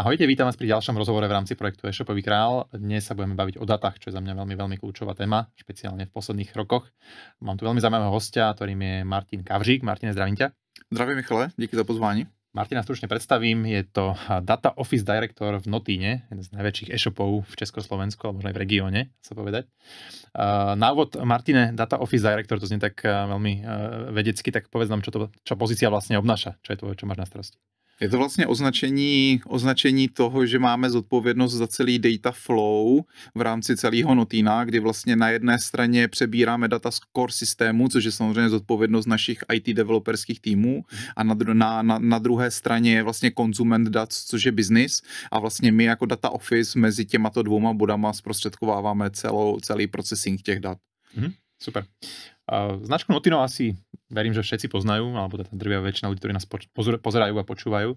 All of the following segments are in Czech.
Ahojte, vítam vás pri ďalšom rozhovore v rámci projektu e-shopový král. Dnes sa budeme baviť o datách, čo je za mňa veľmi, veľmi kľúčová téma, špeciálne v posledných rokoch. Mám tu veľmi zaujímavého hostia, ktorým je Martin Kavřík. Martin, zdravím ťa. Zdravím, Michale, díky za pozvání. Martina stručne predstavím, je to Data Office Director v Notíne, jeden z najväčších e-shopov v Československu, alebo možno aj v regióne, sa povedať. Na úvod, Martine, Data Office Director, to znie tak eh, veľmi eh, vedecky, tak povedz nám, čo, to, čo pozícia vlastne obnáša, čo je to, čo máš na starosti. Je to vlastně označení, označení toho, že máme zodpovědnost za celý data flow v rámci celého Notina, kdy vlastně na jedné straně přebíráme data z core systému, což je samozřejmě zodpovědnost našich IT developerských týmů a na, na, na, druhé straně je vlastně konzument dat, což je business a vlastně my jako data office mezi těma to dvouma bodama zprostředkováváme celou, celý procesing těch dat. Mm-hmm. Super. značku Notino asi verím, že všetci poznajú, alebo teda drvia väčšina ľudí, ktorí nás pozerajú a počúvajú.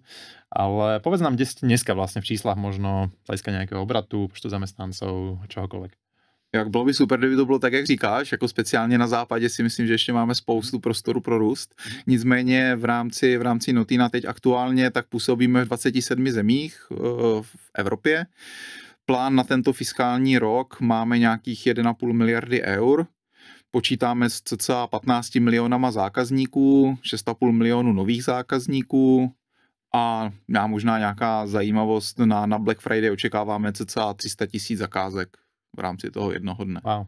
Ale povedz nám, kde ste dneska vlastne v číslach možno z nejakého obratu, počtu zamestnancov, čohokoľvek. Jak bylo by super, kdyby to bylo tak, jak říkáš, jako speciálně na západě si myslím, že ještě máme spoustu prostoru pro růst. Nicméně v rámci, v rámci Notina teď aktuálně tak působíme v 27 zemích eh, v Evropě. Plán na tento fiskální rok máme nějakých 1,5 miliardy eur, Počítáme s cca 15 milionama zákazníků, 6,5 milionu nových zákazníků a já možná nějaká zajímavost, na, na Black Friday očekáváme cca 300 tisíc zakázek v rámci toho jednoho dne. Wow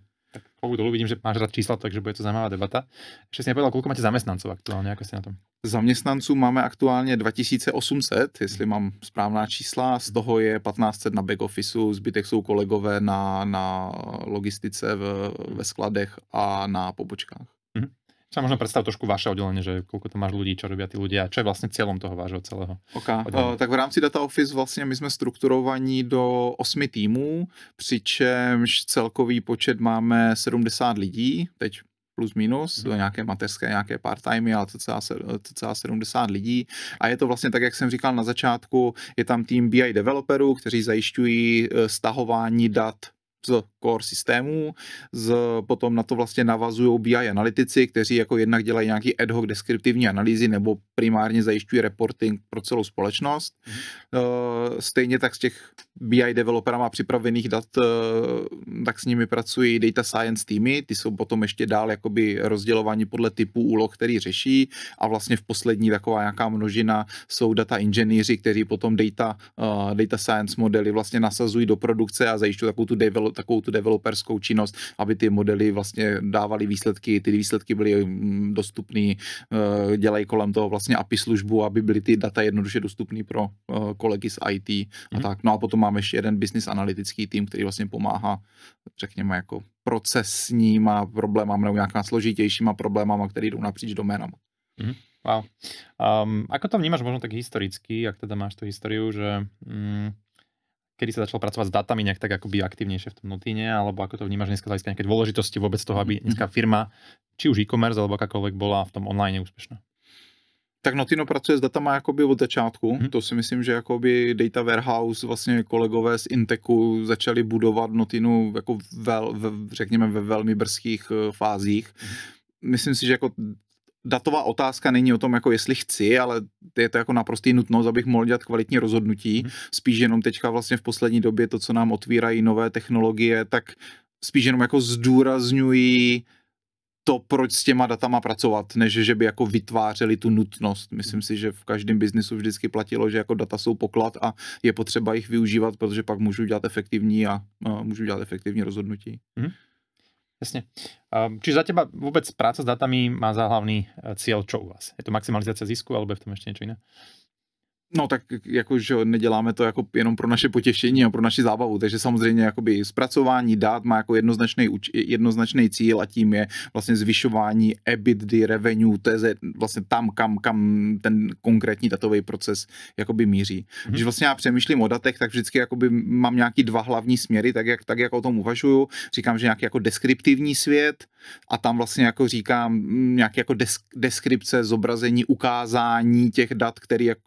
klobouk dolů, vidím, že máš rád čísla, takže bude to zajímavá debata. Ještě jsi mě kolik máte zaměstnanců aktuálně, jako jste na tom? Zaměstnanců máme aktuálně 2800, jestli mám správná čísla, z toho je 1500 na back office, zbytek jsou kolegové na, na logistice v, ve skladech a na pobočkách. Mm-hmm. Sa možno predstav trošku vaše oddělení, že koľko tam máš lidí, čo robia ty ľudia, čo je vlastně cieľom toho vášho celého. Okay. Uh, tak v rámci Data Office vlastně my jsme strukturovaní do osmi týmů, přičemž celkový počet máme 70 lidí, teď plus minus, do mhm. nějaké mateřské, nějaké part-timey, ale to cca 70 lidí. A je to vlastně tak, jak jsem říkal na začátku, je tam tým BI developerů, kteří zajišťují eh, stahování dat z core systémů, z, potom na to vlastně navazují BI analytici, kteří jako jednak dělají nějaký ad hoc deskriptivní analýzy nebo primárně zajišťují reporting pro celou společnost. Mm-hmm. Stejně tak z těch BI developera má připravených dat, eh, tak s nimi pracují data science týmy, ty jsou potom ještě dál jakoby rozdělování podle typu úloh, který řeší a vlastně v poslední taková nějaká množina jsou data inženýři, kteří potom data, eh, data science modely vlastně nasazují do produkce a zajišťují takovou tu develop, takovou tu developerskou činnost, aby ty modely vlastně dávaly výsledky, ty výsledky byly mm, dostupné, eh, dělají kolem toho vlastně API službu, aby byly ty data jednoduše dostupné pro eh, kolegy z IT a mm. tak. No a potom máme ještě jeden business analytický tým, který vlastně pomáhá, řekněme, jako procesníma problémama nebo nějaká složitějšíma problémama, které jdou napříč doménama. Mm. Wow. Um, ako to vnímaš možno tak historicky, jak teda máš tu históriu, že mm, kedy se začal pracovat s datami nějak tak akoby aktivnější v tom nutine, alebo ako to vnímáš dneska z nějaké dôležitosti vůbec toho, aby mhm. dneska firma, či už e-commerce, alebo jakákoliv byla v tom online úspěšná? Tak Notino pracuje s datama jakoby od začátku, hmm. to si myslím, že jakoby Data Warehouse, vlastně kolegové z Inteku začali budovat Notinu jako vel, v, řekněme ve velmi brzkých eh, fázích. Hmm myslím si, že jako datová otázka není o tom, jako jestli chci, ale je to jako naprostý nutnost, abych mohl dělat kvalitní rozhodnutí. Mhm. Spíš jenom teďka vlastně v poslední době to, co nám otvírají nové technologie, tak spíš jenom jako zdůrazňují to, proč s těma datama pracovat, než že by jako vytvářeli tu nutnost. Myslím si, že v každém biznisu vždycky platilo, že jako data jsou poklad a je potřeba jich využívat, protože pak můžu dělat efektivní a, a můžu dělat efektivní rozhodnutí. Mm. Jasně. Ehm, čiže za teba vůbec práce s datami má za hlavný eh, cíl, čo u vás? Je to maximalizace zisku alebo je v tom ještě něco jiného? No tak jako, že neděláme to jako jenom pro naše potěšení a pro naši zábavu, takže samozřejmě jakoby zpracování dát má jako jednoznačný, jednoznačný cíl a tím je vlastně zvyšování EBITDA, revenue, to je vlastně tam, kam, kam ten konkrétní datový proces jakoby míří. Mm-hmm. Když vlastně já přemýšlím o datech, tak vždycky jakoby mám nějaký dva hlavní směry, tak jak, tak jak o tom uvažuju, říkám, že nějaký jako deskriptivní svět a tam vlastně jako říkám nějaké jako desk, deskripce, zobrazení, ukázání těch dat, který jak,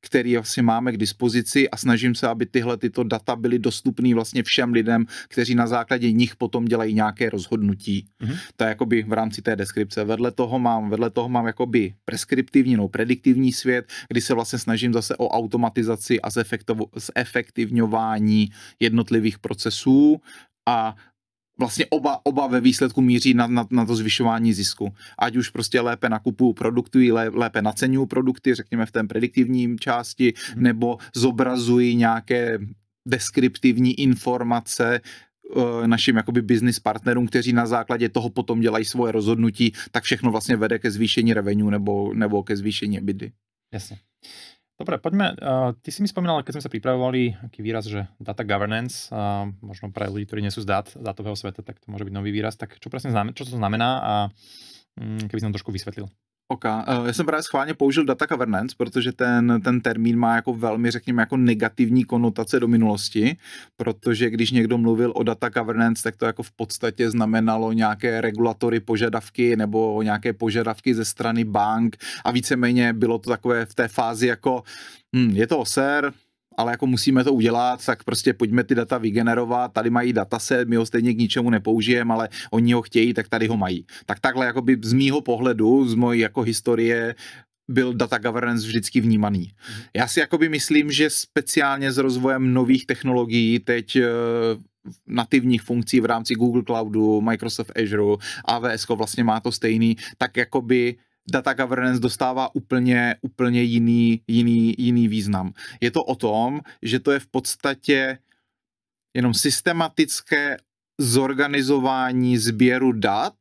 který vlastně máme k dispozici a snažím se, aby tyhle tyto data byly dostupné vlastně všem lidem, kteří na základě nich potom dělají nějaké rozhodnutí. Mm-hmm. To je jakoby v rámci té deskripce. Vedle toho mám, vedle toho mám jakoby preskriptivní nebo prediktivní svět, kdy se vlastně snažím zase o automatizaci a zefektivňování jednotlivých procesů a vlastně oba, oba ve výsledku míří na, na, na to zvyšování zisku. Ať už prostě lépe nakupuju produkty, lépe naceňuju produkty, řekněme v té prediktivní části, hmm. nebo zobrazuji nějaké deskriptivní informace eh, našim jakoby business partnerům, kteří na základě toho potom dělají svoje rozhodnutí, tak všechno vlastně vede ke zvýšení revenue nebo, nebo ke zvýšení bydy. Jasně. Dobre, poďme. Uh, ty si mi spomínal, keď sme sa pripravovali, aký výraz, že data governance, uh, možno pre ľudí, ktorí nie sú z dát, dátového sveta, tak to môže byť nový výraz. Tak čo presne znamená, čo to znamená a um, keby si nám trošku vysvetlil. OK, eh, já jsem právě schválně použil data governance, protože ten, ten termín má jako velmi, řekněme, jako negativní konotace do minulosti, protože když někdo mluvil o data governance, tak to jako v podstatě znamenalo nějaké regulatory požadavky nebo nějaké požadavky ze strany bank a víceméně bylo to takové v té fázi jako, hm, je to OSER, ale jako musíme to udělat, tak prostě pojďme ty data vygenerovat, tady mají dataset, my ho stejně k ničemu nepoužijeme, ale oni ho chtějí, tak tady ho mají. Tak takhle jako by z mýho pohledu, z mojí jako historie byl data governance vždycky vnímaný. Mhm. Já si jakoby myslím, že speciálně s rozvojem nových technologií teď eh, nativních funkcí v rámci Google Cloudu, Microsoft Azure, AWS vlastně má to stejný, tak jakoby data governance dostává úplně, úplně jiný, jiný, jiný význam. Je to o tom, že to je v podstatě jenom systematické zorganizování sběru dat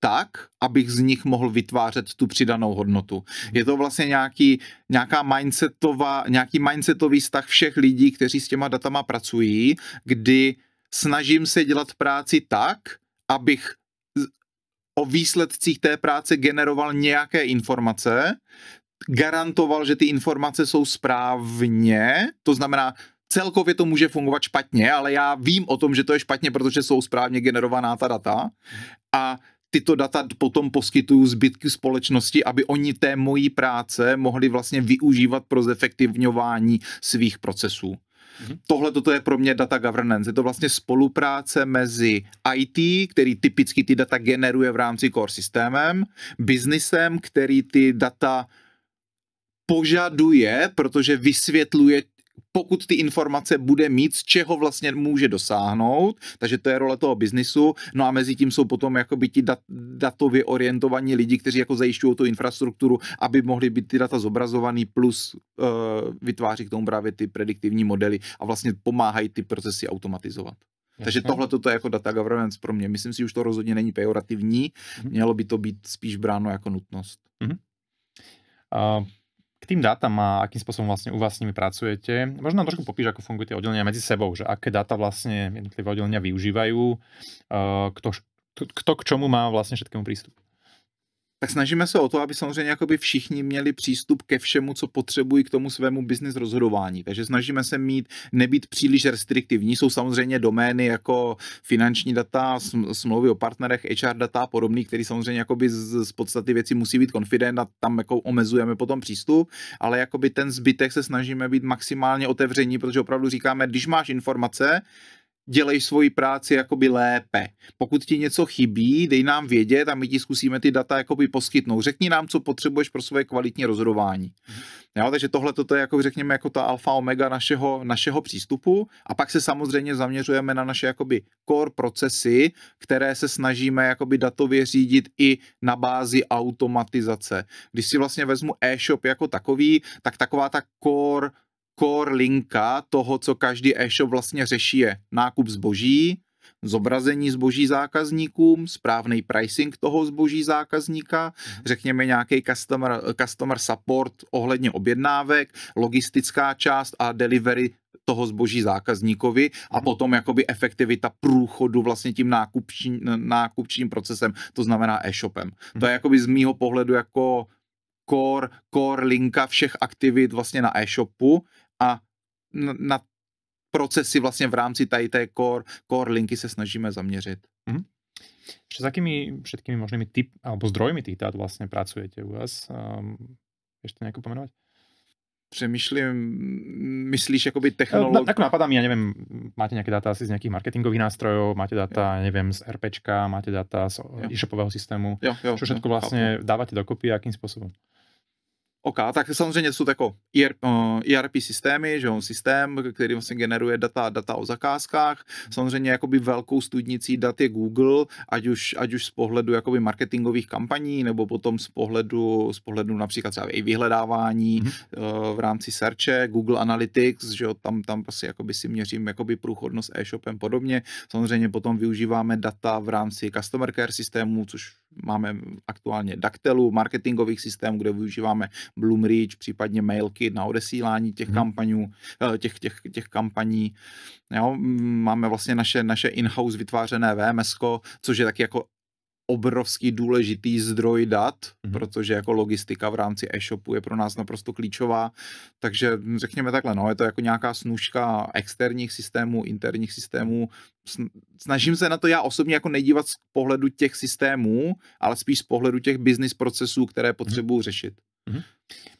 tak, abych z nich mohl vytvářet tu přidanou hodnotu. Je to vlastně nějaký, nějaká mindsetová, nějaký mindsetový vztah všech lidí, kteří s těma datama pracují, kdy snažím se dělat práci tak, abych o výsledcích té práce generoval nějaké informace, garantoval, že ty informace jsou správně, to znamená, celkově to může fungovat špatně, ale já vím o tom, že to je špatně, protože jsou správně generovaná ta data a tyto data potom poskytuju zbytky společnosti, aby oni té mojí práce mohli vlastně využívat pro zefektivňování svých procesů. Mm-hmm. Tohle toto je pro mě data governance. Je to vlastně spolupráce mezi IT, který typicky ty data generuje v rámci core systémem, biznisem, který ty data požaduje, protože vysvětluje pokud ty informace bude mít, z čeho vlastně může dosáhnout, takže to je role toho biznisu, no a mezi tím jsou potom jakoby ti dat, datově orientovaní lidi, kteří jako zajišťují tu infrastrukturu, aby mohly být ty data zobrazovaný plus e, vytváří k tomu právě ty prediktivní modely a vlastně pomáhají ty procesy automatizovat. Jasně. Takže tohle toto je jako data governance pro mě. Myslím si, že už to rozhodně není pejorativní, mhm. mělo by to být spíš bráno jako nutnost. Mm-hmm. Uh, k tým dátam a akým spôsobom vlastne u vás s nimi pracujete. Možno nám trošku popíš, ako fungujú tie oddelenia medzi sebou, že aké dáta vlastne jednotlivé oddelenia využívajú, eh, kto, kto k čomu má vlastne všetkému prístup tak snažíme se o to, aby samozřejmě jakoby všichni měli přístup ke všemu, co potřebují k tomu svému business rozhodování. Takže snažíme se mít, nebýt příliš restriktivní. Jsou samozřejmě domény jako finanční data, smlouvy o partnerech, HR data a podobný, které samozřejmě jakoby z, z podstaty věci musí být konfident a tam jako omezujeme potom přístup, ale jakoby ten zbytek se snažíme být maximálně otevření, protože opravdu říkáme, když máš informace, dělej svoji práci jakoby lépe. Pokud ti něco chybí, dej nám vědět a my ti zkusíme ty data jakoby poskytnout. Řekni nám, co potřebuješ pro své kvalitní rozhodování. Mhm. Jo, takže tohle toto je jako řekněme jako ta alfa omega našeho, našeho přístupu a pak se samozřejmě zaměřujeme na naše jakoby core procesy, které se snažíme jakoby datově řídit i na bázi automatizace. Když si vlastně vezmu e-shop jako takový, tak taková ta core core linka toho, co každý e-shop vlastně řeší, je nákup zboží, zobrazení zboží zákazníkům, správný pricing toho zboží zákazníka, mhm. řekněme nějaký customer, customer support ohledně objednávek, logistická část a delivery toho zboží zákazníkovi a mhm. potom jakoby efektivita průchodu vlastně tím nákupčí, nákupčním procesem, to znamená e-shopem. To je mhm. jakoby z mýho pohledu jako core, core linka všech aktivit vlastně na e-shopu a na, na procesy vlastně v rámci tady té core, core linky se snažíme zaměřit. Mm-hmm. S jakými všetkými možnými typ, alebo zdrojmi tých dát vlastně pracujete u vás? Um, ještě nějak pomenovat? Přemýšlím, myslíš jakoby eh, technologii? tak napadá mi, já ja nevím, máte nějaké data asi z nějakých marketingových nástrojů, máte data, jo. nevím, z RPčka, máte data z jo. e-shopového systému, jo, jo, čo všetko vlastně jo. dáváte dokopy a jakým způsobem? OK, tak samozřejmě jsou to jako ERP, eh, uh, ERP systémy, že on systém, který vlastně generuje data, data o zakázkách. Samozřejmě jakoby velkou studnicí dat je Google, ať už, ať už z pohledu jakoby marketingových kampaní, nebo potom z pohledu, z pohledu například třeba i vyhledávání mm-hmm. uh, v rámci searche, Google Analytics, že tam, tam prostě jakoby si měřím jakoby průchodnost e-shopem podobně. Samozřejmě potom využíváme data v rámci customer care systému, což máme aktuálně Daktelu, marketingových systémů, kde využíváme Bloomreach, případně mailky na odesílání těch hmm. těch, těch, těch kampaní. Jo, máme vlastně naše, naše in-house vytvářené VMS, což je taky jako obrovský důležitý zdroj dat, mm-hmm. protože jako logistika v rámci e-shopu je pro nás naprosto klíčová, takže řekněme takhle, no, je to jako nějaká snužka externích systémů, interních systémů, snažím se na to já osobně jako nedívat z pohledu těch systémů, ale spíš z pohledu těch business procesů, které mhm. potřebuji řešit. Mhm.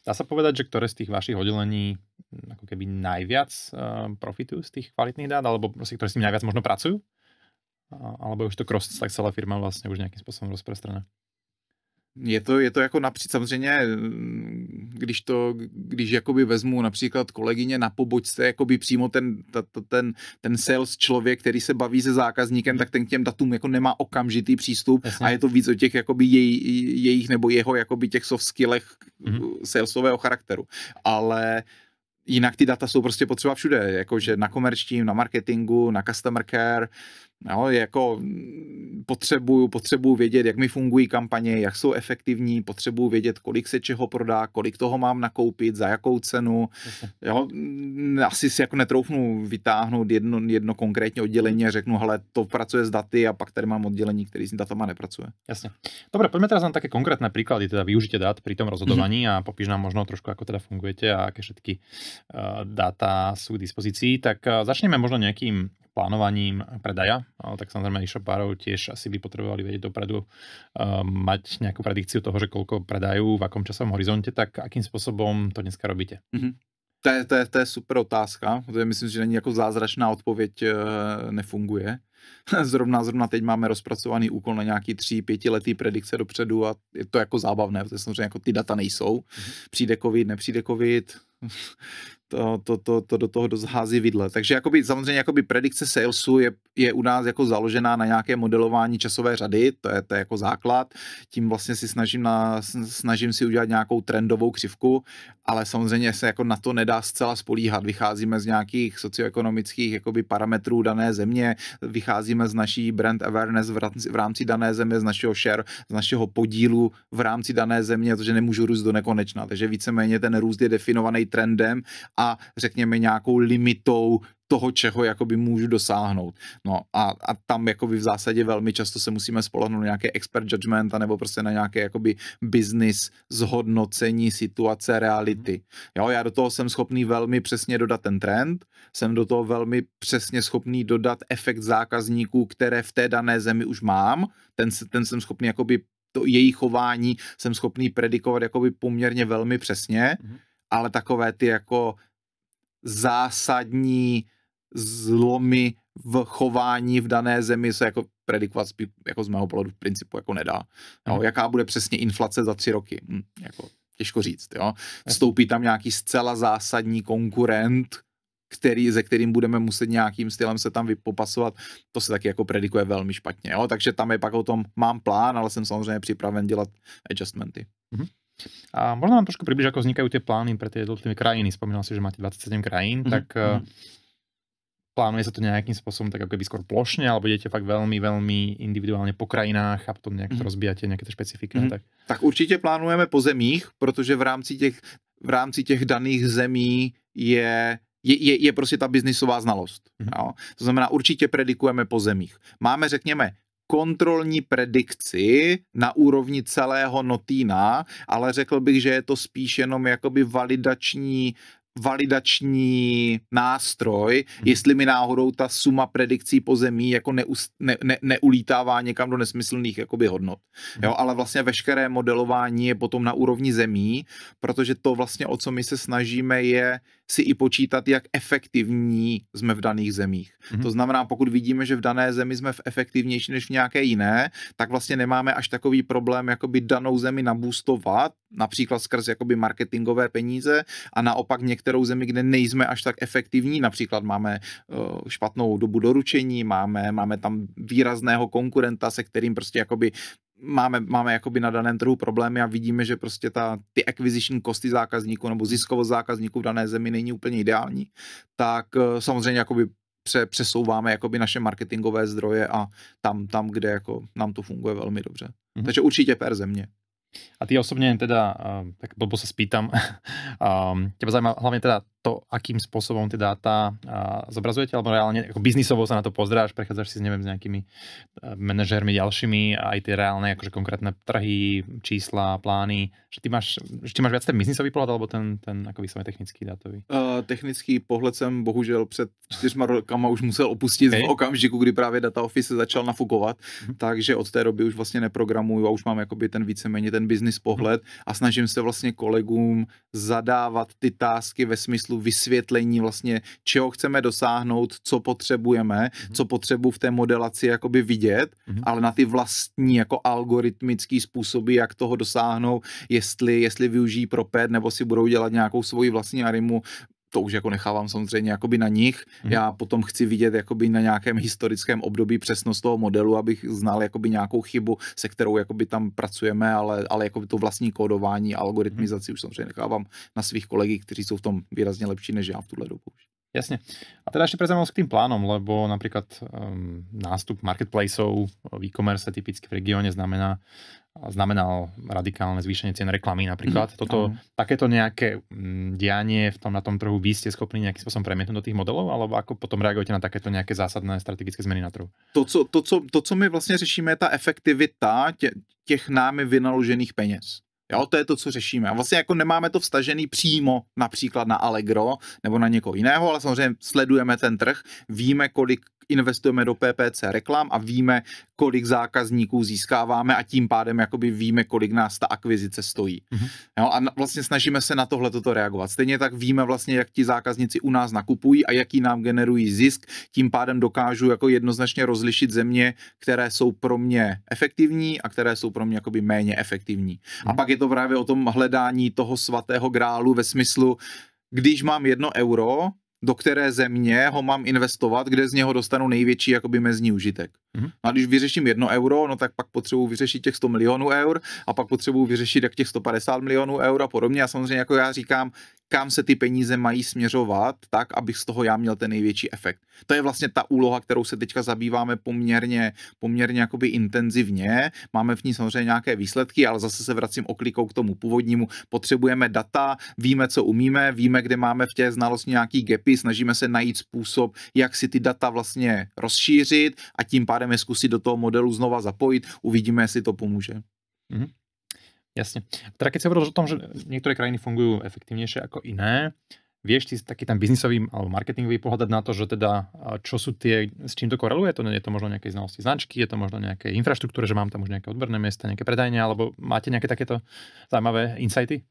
Dá sa povedať, že ktoré z tých vašich oddelení mm, ako keby najviac uh, profitujú z tých kvalitných dát, alebo proste, ktoré s tým najviac možno pracujú? Uh, alebo už to cross tak celá firma vlastne už nejakým spôsobom rozprestrená? Je to, je to jako například, samozřejmě, mm, když to, když jakoby vezmu například kolegyně na pobočce, jakoby přímo ten, ta, ta, ten, ten sales člověk, který se baví se zákazníkem, hmm. tak ten k těm datům jako nemá okamžitý přístup Jasně. a je to víc o těch jakoby jej, jejich nebo jeho jakoby těch soft skillech mm-hmm. salesového charakteru. Ale jinak ty data jsou prostě potřeba všude, jakože na komerčním, na marketingu, na customer care, No, jako potřebuju, potřebuju vědět, jak mi fungují kampaně, jak jsou efektivní, potřebuju vědět, kolik se čeho prodá, kolik toho mám nakoupit, za jakou cenu. Jo, asi si jako netroufnu vytáhnout jedno, jedno konkrétní oddělení a řeknu, hele, to pracuje s daty a pak tady mám oddělení, který s datama nepracuje. Jasně. Dobře, pojďme teda na také konkrétné příklady, teda využitě dat při tom rozhodování mm -hmm. a popíš nám možno trošku, jak teda fungujete a jaké všechny uh, eh, data jsou k dispozici. Tak uh, začneme možno nejakým plánovaním predaja, tak samozrejme e-shopárov tiež asi by potrebovali vedieť dopredu, um, mať nejakú predikciu toho, že koľko predajú, v akom časovom horizonte, tak akým spôsobom to dneska robíte? Mm-hmm. To je, to, je, to je super otázka, to je, myslím, že není jako zázračná odpověď, eh, nefunguje. Zrovna, zrovna teď máme rozpracovaný úkol na nějaký tři, pětiletý predikce dopředu a je to jako zábavné, protože samozřejmě jako ty data nejsou. Mhm. Přijde covid, nepřijde covid, to, to, to, to do toho dozhází vidle. Takže jakoby, samozřejmě jakoby predikce salesu je, je u nás jako založená na nějaké modelování časové řady, to je, to je jako základ, tím vlastně si snažím, na, snažím si udělat nějakou trendovou křivku, ale samozřejmě se jako na to nedá zcela spolíhat. Vycházíme z nějakých socioekonomických jakoby parametrů dané země, vycházíme z naší brand awareness v rámci, v rámci dané země, z našeho share, z našeho podílu v rámci dané země, protože nemůžu růst do nekonečna. Takže víceméně ten růst je definovaný trendem a řekněme nějakou limitou toho, čeho jakoby můžu dosáhnout. No a, a tam jakoby v zásadě velmi často se musíme spolehnout na nějaké expert judgment nebo prostě na nějaké jakoby business zhodnocení situace reality. Mhm. Jo, já do toho jsem schopný velmi přesně dodat ten trend, jsem do toho velmi přesně schopný dodat efekt zákazníků, které v té dané zemi už mám, ten, ten jsem schopný jakoby to její chování jsem schopný predikovat jakoby poměrně velmi přesně, mm-hmm ale takové ty jako zásadní zlomy v chování v dané zemi se jako predikovat jako z mého pohledu v principu jako nedá. No hmm. Jaká bude přesně inflace za tři roky? Hm, jako těžko říct. Jo. Hmm. Vstoupí tam nějaký zcela zásadní konkurent, který, ze kterým budeme muset nějakým stylem se tam vypopasovat, to se taky jako predikuje velmi špatně. Jo? Takže tam je pak o tom, mám plán, ale jsem samozřejmě připraven dělat adjustmenty. Mm-hmm. A možno nám trošku približ, ako vznikajú tie plány pre tie jednotlivé krajiny. Spomínal si, že máte 27 krajín, mm-hmm. tak mm plánuje sa to nejakým spôsobom tak ako keby skôr plošne, alebo idete fakt veľmi, veľmi individuálne po krajinách a potom nejak mm-hmm. rozbijate nejaké tie špecifika. Mm-hmm. No tak. tak určitě plánujeme po zemích, protože v rámci těch, v rámci těch daných zemí je je, je, je prostě ta biznisová znalost. Mm-hmm. Jo? To znamená, určitě predikujeme po zemích. Máme, řekněme, kontrolní predikci na úrovni celého Notína, ale řekl bych, že je to spíš jenom jakoby validační validační nástroj, mhm. jestli mi náhodou ta suma predikcí po zemí jako neust, ne, ne, neulítává někam do nesmyslných jakoby hodnot. Mhm. Jo, ale vlastně veškeré modelování je potom na úrovni zemí, protože to vlastně, o co my se snažíme, je si i počítat, jak efektivní jsme v daných zemích. Mm-hmm. To znamená, pokud vidíme, že v dané zemi jsme v efektivnější než v nějaké jiné, tak vlastně nemáme až takový problém jakoby danou zemi nabůstovat, například skrz jakoby marketingové peníze a naopak některou zemi, kde nejsme až tak efektivní, například máme eh, špatnou dobu doručení, máme, máme tam výrazného konkurenta, se kterým prostě jakoby máme, máme jakoby na daném trhu problémy a vidíme, že prostě ta, ty acquisition kosty zákazníků nebo ziskovost zákazníků v dané zemi není úplně ideální, tak eh, samozřejmě jakoby pře, přesouváme jakoby naše marketingové zdroje a tam, tam kde jako nám to funguje velmi dobře. Mm-hmm. Takže určitě per země. A ty osobně teda, eh, tak blbo se spýtam, um, zajímá hlavně teda to, akým spôsobom tie dáta zobrazujete, alebo reálne ako biznisovo sa na to pozráš, prechádzaš si s, neviem, s nejakými e, manažermi ďalšími a aj tie reálne akože konkrétne trhy, čísla, plány, že ty máš, že ty máš viac ten biznisový pohled, alebo ten, ten ako vysloveně technický dátový? Uh, technický pohľad som bohužel před čtyřma rokama už musel opustit okay. v okamžiku, kdy právě Data Office začal nafukovat, mhm. takže od té doby už vlastně neprogramuju a už mám jakoby ten víceméně ten business pohled mhm. a snažím se vlastně kolegům zadávat ty tásky ve smyslu smyslu vysvětlení vlastně, čeho chceme dosáhnout, co potřebujeme, mm-hmm. co potřebu v té modelaci jakoby vidět, mm-hmm. ale na ty vlastní jako algoritmický způsoby, jak toho dosáhnout, jestli, jestli využijí propad nebo si budou dělat nějakou svoji vlastní arimu, to už jako nechávám samozřejmě jakoby na nich. Hmm. Já potom chci vidět jakoby na nějakém historickém období přesnost toho modelu, abych znal jakoby nějakou chybu, se kterou jakoby tam pracujeme, ale, ale jakoby to vlastní kódování a algoritmizaci hmm. už samozřejmě nechávám na svých kolegy, kteří jsou v tom výrazně lepší než já v tuhle dobu. Jasne. A teda ešte prezrám s tým plánom, lebo napríklad um, ehm, nástup marketplaceov v e-commerce typicky v regióne znamená znamenal radikálne zvýšenie cien reklamy napríklad. Mhm. mm Toto, mm. takéto nejaké dianie v tom, na tom trhu vy ste schopni nejakým spôsobom premietnúť do tých modelov, alebo ako potom reagujete na takéto nejaké zásadné strategické zmeny na trhu? To, co, to, co, to, co my vlastně řešíme, je ta efektivita těch námi vynaložených peněz. Jo, to je to, co řešíme. A vlastně jako nemáme to vstažený přímo například na Allegro nebo na někoho jiného, ale samozřejmě sledujeme ten trh, víme, kolik investujeme do PPC reklam a víme, kolik zákazníků získáváme a tím pádem jakoby víme, kolik nás ta akvizice stojí. Mm-hmm. Jo, a vlastně snažíme se na tohle toto reagovat. Stejně tak víme vlastně, jak ti zákazníci u nás nakupují a jaký nám generují zisk, tím pádem dokážu jako jednoznačně rozlišit země, které jsou pro mě efektivní a které jsou pro mě jakoby méně efektivní. Mm-hmm. A mhm. pak je to právě o tom hledání toho svatého grálu ve smyslu, když mám jedno euro, do které země ho mám investovat, kde z něho dostanu největší jakoby mezní užitek. Mm-hmm. A když vyřeším jedno euro, no tak pak potřebuji vyřešit těch 100 milionů eur a pak potřebuji vyřešit jak těch 150 milionů eur a podobně. A samozřejmě, jako já říkám, kam se ty peníze mají směřovat, tak abych z toho já měl ten největší efekt. To je vlastně ta úloha, kterou se teďka zabýváme poměrně, poměrně jakoby intenzivně. Máme v ní samozřejmě nějaké výsledky, ale zase se vracím oklikou k tomu původnímu. Potřebujeme data, víme, co umíme, víme, kde máme v těch znalosti nějaký gap mapy, snažíme se najít způsob, jak si ty data vlastně rozšířit a tím pádem je zkusit do toho modelu znova zapojit. Uvidíme, jestli to pomůže. Mm-hmm. Jasně. Teda keď se o tom, že některé krajiny fungují efektívnejšie jako jiné, vieš ty taký tam biznisový alebo marketingový pohled na to, že teda čo sú tie, s čím to koreluje, to je to možno nejaké znalosti značky, je to možno nejaké infraštruktúry, že mám tam už nejaké odborné miesta, nejaké predajne, alebo máte nejaké takéto zaujímavé insighty?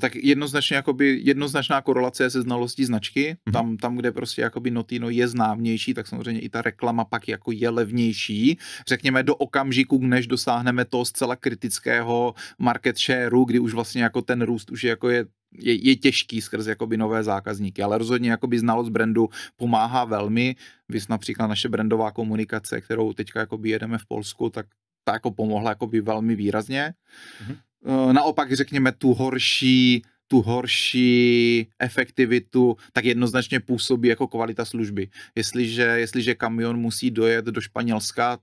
tak jednoznačně jakoby, jednoznačná korelace je se znalostí značky. Mm-hmm. Tam, tam, kde prostě jakoby Notino je známější, tak samozřejmě i ta reklama pak jako je levnější. Řekněme do okamžiku, než dosáhneme toho zcela kritického market shareu, kdy už vlastně jako ten růst už je jako je je, je těžký skrz jakoby nové zákazníky, ale rozhodně jakoby znalost brandu pomáhá velmi. Vy například naše brandová komunikace, kterou teďka jakoby jedeme v Polsku, tak ta jako pomohla jakoby velmi výrazně. Mm-hmm. Eh, naopak řekněme tu horší, tu horší efektivitu, tak jednoznačně působí jako kvalita služby. Jestliže, jestliže kamion musí dojet do Španělska,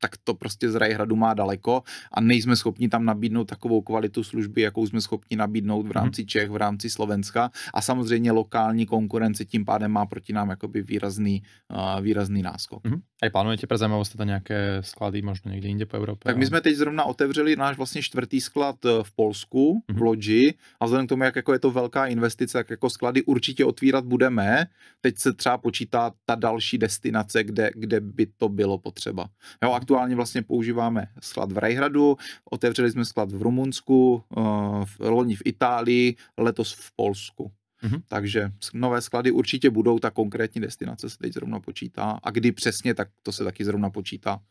tak to prostě z Rajhradu má daleko a nejsme schopni tam nabídnout takovou kvalitu služby, jakou jsme schopni nabídnout v mhm. rámci Čech, v rámci Slovenska a samozřejmě lokální konkurence tím pádem má proti nám jakoby výrazný, uh, výrazný náskok. Uh-huh. Mhm. A plánujete pro zajímavost to nějaké sklady možná někde jinde po Evropě? Tak my jsme teď zrovna otevřeli náš vlastně čtvrtý sklad eh, v Polsku, uh-huh. v mhm. Lodži a vzhledem k tomu, jak jako je to velká investice, tak jako sklady určitě otvírat budeme. Teď se třeba počítá ta další destinace, kde, kde by to bylo potřeba. Jo, a aktuálně vlastně používáme sklad v Rajhradu, otevřeli jsme sklad v Rumunsku, eh, v loni v Itálii, letos v Polsku. Mm-hmm. Takže nové sklady určitě budou, ta konkrétní destinace se teď zrovna počítá. A kdy přesně, tak to se taky zrovna počítá.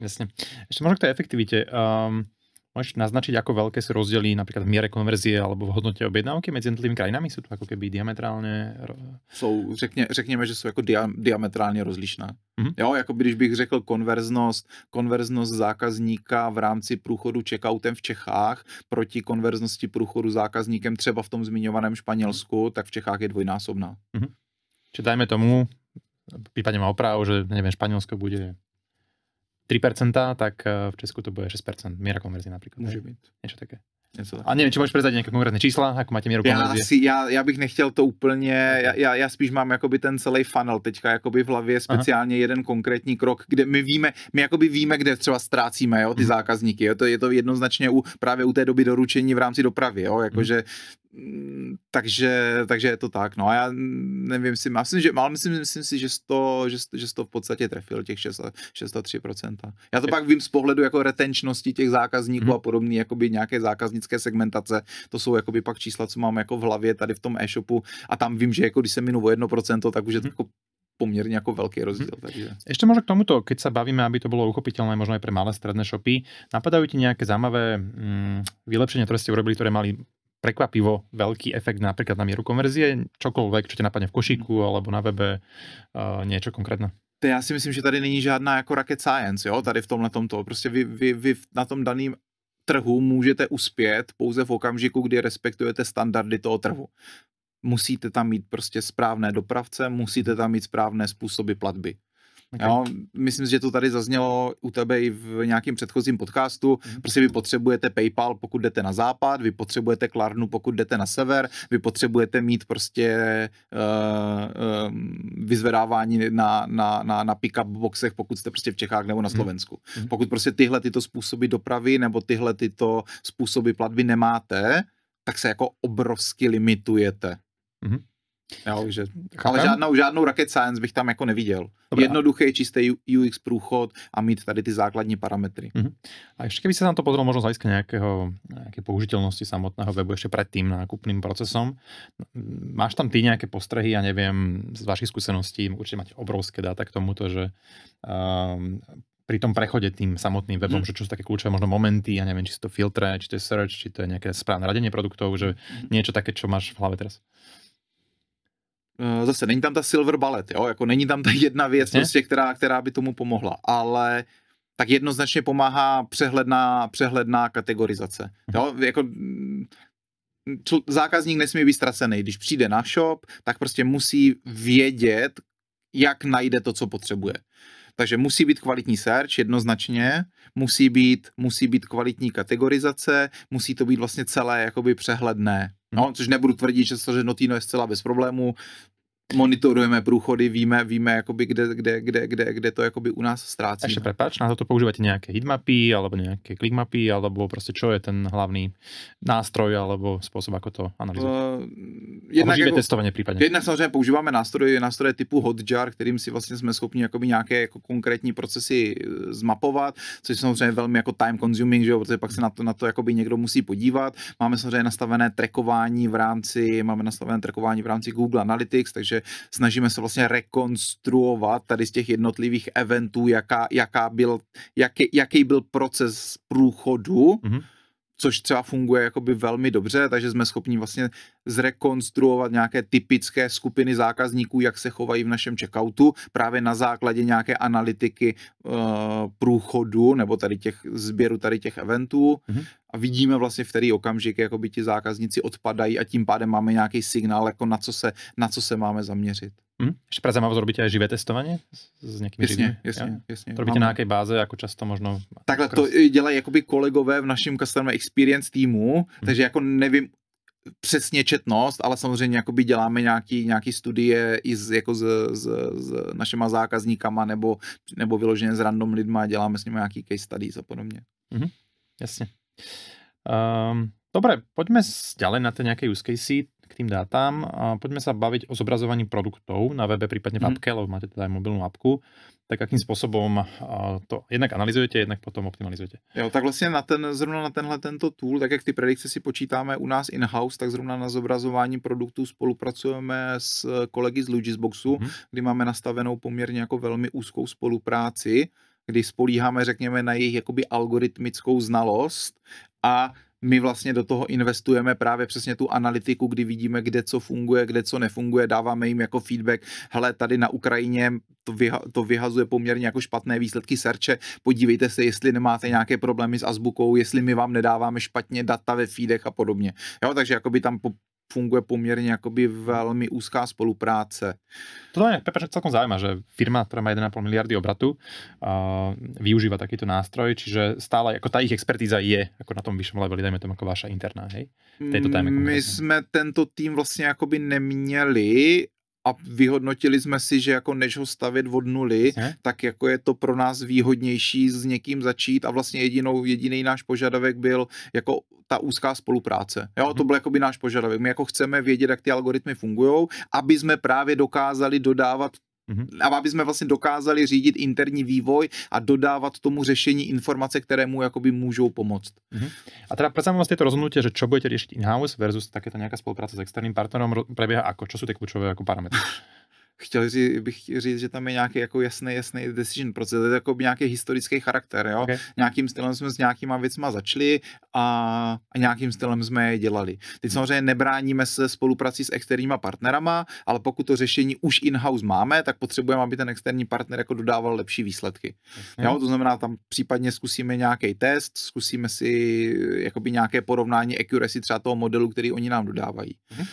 Jasně. Ještě možná k té efektivitě. Um, Môžeš naznačiť, ako veľké sú rozdiely napríklad v miere konverzie alebo v hodnotě objednávky mezi jednotlivými krajinami? Jsou to jako keby diametrálně... Jsou, řekně, řekněme, že jsou jako dia, diametrálně rozlišné. Mm-hmm. Jo, jako když bych řekl konverznost, konverznost zákazníka v rámci průchodu checkoutem v Čechách proti konverznosti průchodu zákazníkem třeba v tom zmiňovaném Španělsku, mhm. tak v Čechách je dvojnásobná. Mm-hmm. Či dajme tomu, případně má opravu, že nevím, Španělsko bude 3%, tak eh, v Česku to bude 6%. Míra konverzi například. Může být. Něco také. Něco A nevím, či můžeš prezradit nějaké konkrétní čísla, jak máte míru já, si, já, já, bych nechtěl to úplně, já, já, já spíš mám jakoby ten celý funnel teďka jakoby v hlavě speciálně Aha. jeden konkrétní krok, kde my víme, my jakoby víme, kde třeba ztrácíme jo, ty hmm. zákazníky, jo, to je to jednoznačně u, právě u té doby doručení v rámci dopravy, jo, mhm. jakože Mm, takže, takže je to tak. No a já nevím si, myslím, že, ale myslím, myslím si, že to, že, že to v podstatě trefil těch 6, 603%. Já to pak vím z pohledu jako retenčnosti těch zákazníků hmm. a podobný, jakoby nějaké zákaznické segmentace, to jsou jakoby pak čísla, co mám jako v hlavě tady v tom e-shopu a tam vím, že jako když se minu o 1%, tak už je to mhm. jako poměrně jako velký mhm. rozdíl. Hmm. Takže. Ještě možná k tomuto, keď se bavíme, aby to bylo uchopitelné možná i pro malé stredné shopy, napadají ti nějaké zajímavé mm, vylepšení, které jste urobili, které mali prekvapivo veľký efekt napríklad na mieru konverzie, čokoľvek, čo ti napadne v košíku mm. alebo na webe, uh, niečo konkrétne? To já si myslím, že tady není žádná jako rocket science, jo, tady v tomhle tomto. Prostě vy, vy, vy na tom daným trhu můžete uspět pouze v okamžiku, kdy respektujete standardy toho trhu. Musíte tam mít prostě správné dopravce, musíte tam mít správné způsoby platby. Okay. Jo, myslím, že to tady zaznělo u tebe i v nějakém předchozím podcastu. Mhm. Prostě vy potřebujete PayPal, pokud jdete na západ, vy potřebujete Klarnu, pokud jdete na sever, vy potřebujete mít prostě uh, uh, vyzvedávání na, na, na, na pick-up boxech, pokud jste prostě v Čechách nebo na mhm. Slovensku. Mm. Pokud prostě tyhle tyto způsoby dopravy nebo tyhle tyto způsoby platby nemáte, tak se jako obrovsky limitujete. Mm-hmm. Jo, že, ale žádnou, žádnou rocket science bych tam jako neviděl. Dobrá. Jednoduchý, čistý UX průchod a mít tady ty základní parametry. Uh-huh. A ještě keby se na to podalo možno zajistit nějakého, nějaké použitelnosti samotného webu ještě před tím nákupným procesem. Máš tam ty nějaké postrehy, já nevím, z vašich zkušeností, určitě máte obrovské data k tomuto, že um, ehm, pri tom prechode tým samotným webom, mm. že čo sú také kľúčové možno momenty, ja neviem, či sú to filtre, či to je search, či to je nejaké správne radenie produktov, že mhm. niečo také, čo máš v hlave teraz. Eh, zase není tam ta silver bullet, jo? jako není tam ta jedna věc, prostě, která, která by tomu pomohla, ale tak jednoznačně pomáhá přehledná, přehledná kategorizace. Mhm. Jo? Jako, čl, zákazník nesmí být ztracený. Když přijde na shop, tak prostě musí vědět, jak najde to, co potřebuje. Uh, takže musí být kvalitní search jednoznačně, musí být, musí být kvalitní kategorizace, musí to být vlastně celé jakoby přehledné. No, což nebudu tvrdit, že že Notino je zcela bez problému monitorujeme průchody, víme, víme jakoby kde, kde, kde, kde, kde to jakoby u nás ztrácí. Ešte prepáč, na toto používate nějaké hitmapy, alebo nějaké clickmapy, alebo prostě čo je ten hlavný nástroj, alebo způsob, ako to analyzovat? Uh, jednak jako, testovanie případně. Jednak samozřejmě používáme nástroje, nástroje typu Hotjar, kterým si vlastně jsme schopni jakoby nějaké jako konkrétní procesy eh, zmapovat, což je samozřejmě velmi jako time consuming, že jo, protože pak se na to, na to jakoby někdo musí podívat. Máme samozřejmě nastavené trackování v rámci, máme nastavené trackování v rámci Google Analytics, takže snažíme se vlastně rekonstruovat tady z těch jednotlivých eventů, jaká, jaká byl, jaký, jaký byl proces průchodu, mm-hmm což třeba funguje jakoby velmi dobře, takže jsme schopni vlastně zrekonstruovat nějaké typické skupiny zákazníků, jak se chovají v našem checkoutu, právě na základě nějaké analytiky uh, průchodu nebo tady těch sběru tady těch eventů. Mm-hmm a vidíme vlastně v který okamžik jako by ti zákazníci odpadají a tím pádem máme nějaký signál, jako na co se, na co se máme zaměřit. Hmm. Ještě pre zaujímavosť robíte živé testování s někým jasně, živým? Jasně, ja? jasně. To robíte Máme. na nějaké báze, jako často možno? Takhle to dělají jakoby kolegové v našem Customer Experience týmu, hmm. takže jako nevím přesně četnost, ale samozřejmě jakoby děláme nějaký, nějaký studie i z, jako z s, s našima zákazníkama nebo, nebo vyloženě s random lidma, děláme s nimi nějaký case studies a podobně. Hmm. Jasně. Um, dobre, poďme ďalej na ten nejaký use case k tým dátam. A poďme sa baviť o zobrazovaní produktov na webe, prípadne v mm. lebo máte teda aj mobilnú appku. Tak akým spôsobom to jednak analyzujete, jednak potom optimalizujete? Jo, tak vlastně na ten, zrovna na tenhle tento tool, tak jak ty predikce si počítáme u nás in-house, tak zrovna na zobrazování produktů spolupracujeme s kolegy z Lugisboxu, mm. kde máme nastavenou poměrně jako velmi úzkou spolupráci kdy spolíháme, řekněme, na jejich jakoby algoritmickou znalost a my vlastně do toho investujeme právě přesně tu analytiku, kdy vidíme, kde co funguje, kde co nefunguje, dáváme jim jako feedback, hele, tady na Ukrajině to, vyha- to vyhazuje poměrně jako špatné výsledky serče, podívejte se, jestli nemáte nějaké problémy s azbukou, jestli my vám nedáváme špatně data ve feedech a podobně. Jo, takže jakoby tam po- funguje poměrně jakoby velmi úzká spolupráce. To je Pepe celkom zaujíma, že firma, která má 1,5 miliardy obratu, uh, taky takýto nástroj, čiže stále jako ta jejich expertíza je jako na tom vyšším leveli, dejme tomu jako vaša interná, hej? Této téme, My jsme tento tým vlastně jakoby neměli a vyhodnotili jsme si, že jako než ho stavit od nuly, hmm. tak jako je to pro nás výhodnější s někým začít a vlastně jedinou, jediný náš požadavek byl jako ta úzká spolupráce. Jo, to mhm. byl jako náš požadavek. My jako chceme vědět, jak ty algoritmy fungují, aby jsme právě dokázali dodávat Mm-hmm. A aby jsme vlastně dokázali řídit interní vývoj a dodávat tomu řešení informace, které mu jakoby můžou pomoct. Mm-hmm. A teda představujeme vlastně to rozhodnutí, že co budete řešit in-house versus také to nějaká spolupráce s externím partnerem proběhá jako co jsou ty klučové jako parametry? chtěl říct, bych chtěl říct, že tam je nějaký jako jasný, jasný decision proces, to je jako by nějaký historický charakter, jo. Okay. Nějakým stylem jsme s nějakýma věcma začali a, a nějakým stylem jsme je dělali. Teď mhm. samozřejmě nebráníme se spoluprací s externíma partnerama, ale pokud to řešení už in-house máme, tak potřebujeme, aby ten externí partner jako dodával lepší výsledky. Hmm. Jo, to znamená, tam případně zkusíme nějaký test, zkusíme si jakoby nějaké porovnání accuracy třeba toho modelu, který oni nám dodávají. Hmm.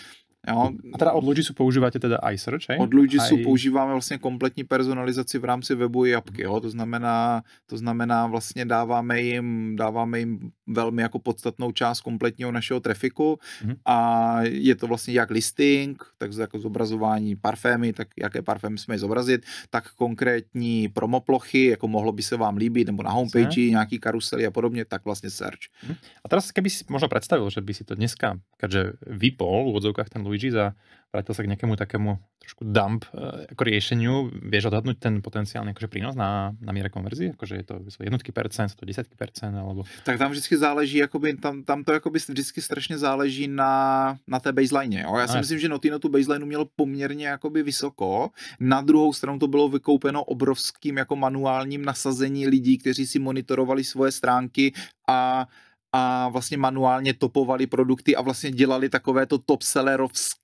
Jo. A teda od Logisu používáte teda iSearch, hej? Od Logisu I... používáme vlastně kompletní personalizaci v rámci webu i apky, jo? To znamená, to znamená vlastně dáváme jim, dáváme jim velmi jako podstatnou část kompletního našeho trafiku mm-hmm. a je to vlastně jak listing, tak jako zobrazování parfémy, tak jaké parfémy jsme zobrazit, tak konkrétní promoplochy, jako mohlo by se vám líbit, nebo na homepage, nějaký karusely a podobně, tak vlastně search. Mm-hmm. A teraz, keby si možná představil, že by si to dneska, když vypol v odzovkách ten Louis Luigi a vrátil sa k nejakému takému trošku dump eh, ako riešeniu, vieš odhadnúť ten potenciálny akože prínos na, na míre konverzie? Akože je to jednotky percent, to desátky percent, alebo... Tak tam vždycky záleží, jakoby, tam, tam to jakoby vždycky strašně záleží na, na té baseline. Jo? Já si ne. No, myslím, že Notino tu baseline měl poměrně jakoby vysoko. Na druhou stranu to bylo vykoupeno obrovským jako manuálním nasazení lidí, kteří si monitorovali svoje stránky a a vlastně manuálně topovali produkty a vlastně dělali takové to top sellerovské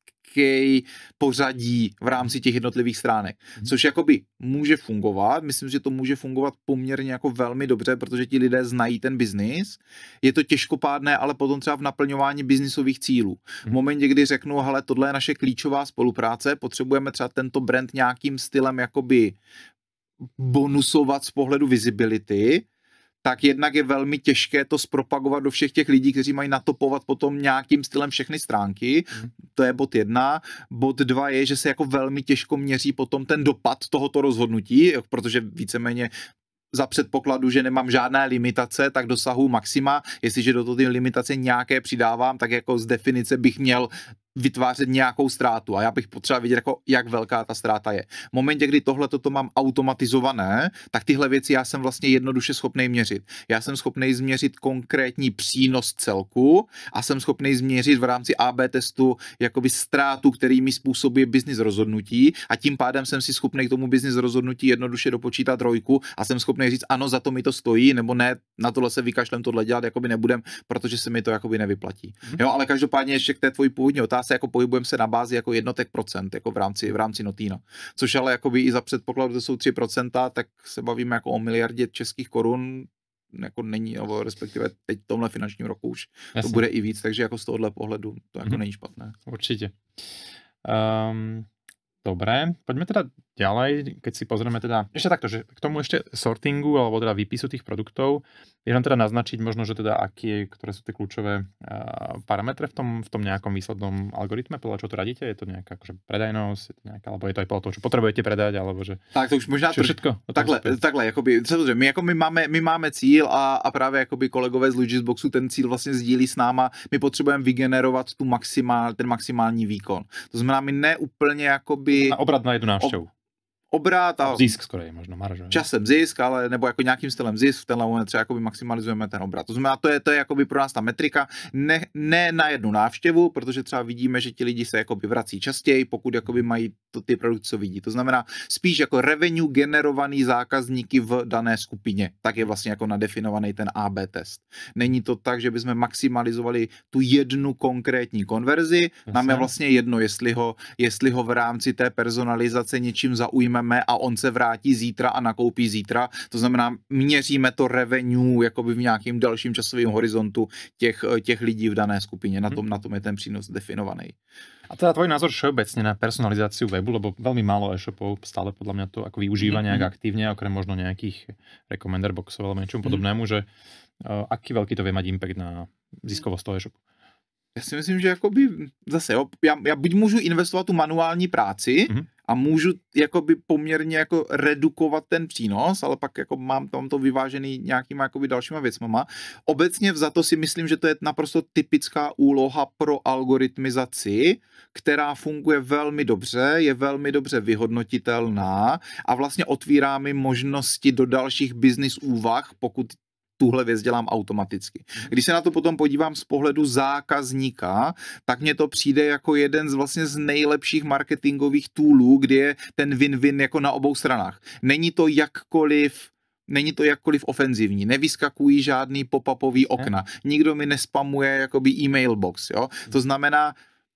pořadí v rámci těch jednotlivých stránek, mhm. což jakoby může fungovat, myslím, že to může fungovat poměrně jako velmi dobře, protože ti lidé znají ten biznis, je to těžkopádné, ale potom třeba v naplňování biznisových cílů. V mhm. momentě, kdy řeknou, hele, tohle je naše klíčová spolupráce, potřebujeme třeba tento brand nějakým stylem jakoby bonusovat z pohledu visibility, tak jednak je velmi těžké to zpropagovat do všech těch lidí, kteří mají natopovat potom nějakým stylem všechny stránky. Hmm. To je bod jedna. Bod dva je, že se jako velmi těžko měří potom ten dopad tohoto rozhodnutí, protože víceméně za předpokladu, že nemám žádné limitace, tak dosahu maxima. Jestliže do toho ty limitace nějaké přidávám, tak jako z definice bych měl vytvářet nějakou ztrátu a já bych potřeba vidět, jako, jak velká ta ztráta je. V momentě, kdy tohle toto mám automatizované, tak tyhle věci já jsem vlastně jednoduše schopný měřit. Já jsem schopný změřit konkrétní přínos celku a jsem schopný změřit v rámci AB testu jakoby ztrátu, který mi způsobuje biznis rozhodnutí a tím pádem jsem si schopný k tomu biznis rozhodnutí jednoduše dopočítat trojku a jsem schopný říct, ano, za to mi to stojí, nebo ne, na tohle se vykašlem, tohle dělat jakoby nebudem, protože se mi to jakoby nevyplatí. Mhm. Jo, ale každopádně ještě k té tvoji původní otázce se jako pohybujeme se na bázi jako jednotek procent, jako v rámci, v rámci Notína. Což ale jako by i za předpokladu, že jsou 3 procenta, tak se bavíme jako o miliardě českých korun, jako není, nebo respektive teď v tomhle finančním roku už Jasně. to bude i víc, takže jako z tohohle pohledu to jako mm-hmm. není špatné. Určitě. Um, dobré, pojďme teda Ďalej, keď si pozrieme teda, ešte takto, že k tomu ešte sortingu alebo teda výpisu tých produktov, je len teda naznačiť možno, že teda aké, ktoré sú tie kľúčové uh, parametre v tom, v tom nejakom výslednom algoritme, podľa čo to radíte, je to nejaká akože predajnosť, je to nejaká, alebo je to aj podľa toho, čo potrebujete predať, alebo že... Tak to už možná... Čo všetko? Takhle, zpět. takhle, jakoby, samozrejme, my, jako my, máme, my máme cíl a, a právě akoby kolegové z boxu ten cíl vlastně sdílí s náma, my potřebujeme vygenerovat tu maximál, ten maximální výkon. To znamená, my ne úplně jakoby... A obrat na jednu návštevu. Ob obrat a... Zisk skoro je možno, marže Časem zisk, ale nebo jako nějakým stylem zisk, v tenhle moment třeba maximalizujeme ten obrat. To znamená, to je, to je jakoby pro nás ta metrika, ne, ne na jednu návštěvu, protože třeba vidíme, že ti lidi se jakoby vrací častěji, pokud jakoby mají to, ty produkty, co vidí. To znamená spíš jako revenue generovaný zákazníky v dané skupině. Tak je vlastně jako nadefinovaný ten AB test. Není to tak, že bychom maximalizovali tu jednu konkrétní konverzi, nám je vlastně jedno, jestli ho, jestli ho v rámci té personalizace něčím zaujmeme dostaneme a on se vrátí zítra a nakoupí zítra. To znamená, měříme to revenue jakoby v nějakým dalším časovém horizontu těch, těch lidí v dané skupině. Na tom, na tom je ten přínos definovaný. A teda tvoj názor všeobecne na personalizáciu webu, lebo veľmi málo e-shopov stále podľa mňa to ako využíva mm-hmm. nejak mm-hmm. aktívne, okrem možno nejakých recommender boxov alebo niečomu mm-hmm. podobnému, mm-hmm. že uh, aký veľký to vie mať impact na ziskovosť toho e-shopu? Já si myslím, že jakoby zase, jo, já, já buď můžu investovat tu manuální práci, mm-hmm a můžu jakoby poměrně jako redukovat ten přínos, ale pak jako mám tam to vyvážený nějakýma jakoby dalšíma věcmama. Obecně to si myslím, že to je naprosto typická úloha pro algoritmizaci, která funguje velmi dobře, je velmi dobře vyhodnotitelná a vlastně otvírá mi možnosti do dalších business úvah, pokud tuhle věc dělám automaticky. Mhm. Když se na to potom podívám z pohledu zákazníka, tak mně to přijde jako jeden z vlastně z nejlepších marketingových toolů, kde je ten win-win jako na obou stranách. Není to jakkoliv Není to jakkoliv ofenzivní, nevyskakují žádný pop-upový okna, nikdo mi nespamuje jakoby e-mail box, jo? Mhm. To znamená,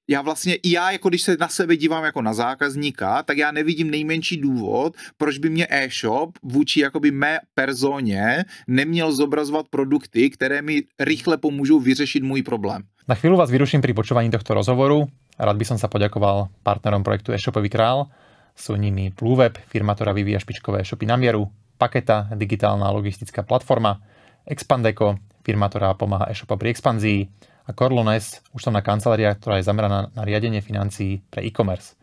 já vlastně, i já jako když se na sebe dívám jako na zákazníka, tak já nevidím nejmenší důvod, proč by mě e-shop vůči jakoby mé personě neměl zobrazovat produkty, které mi rychle pomůžou vyřešit můj problém. Na chvíli vás vyruším při počování tohto rozhovoru. Rád by som sa poďakoval partnerom projektu e-shopový král. Sú nimi Plúweb, firma, ktorá vyvíja špičkové e-shopy na mieru, Paketa, digitálna logistická platforma, Expandeco, firma, ktorá pomáha e-shopom pri expanzii, a Corlones, už som na kancelária, ktorá je zameraná na riadenie financií pre e-commerce.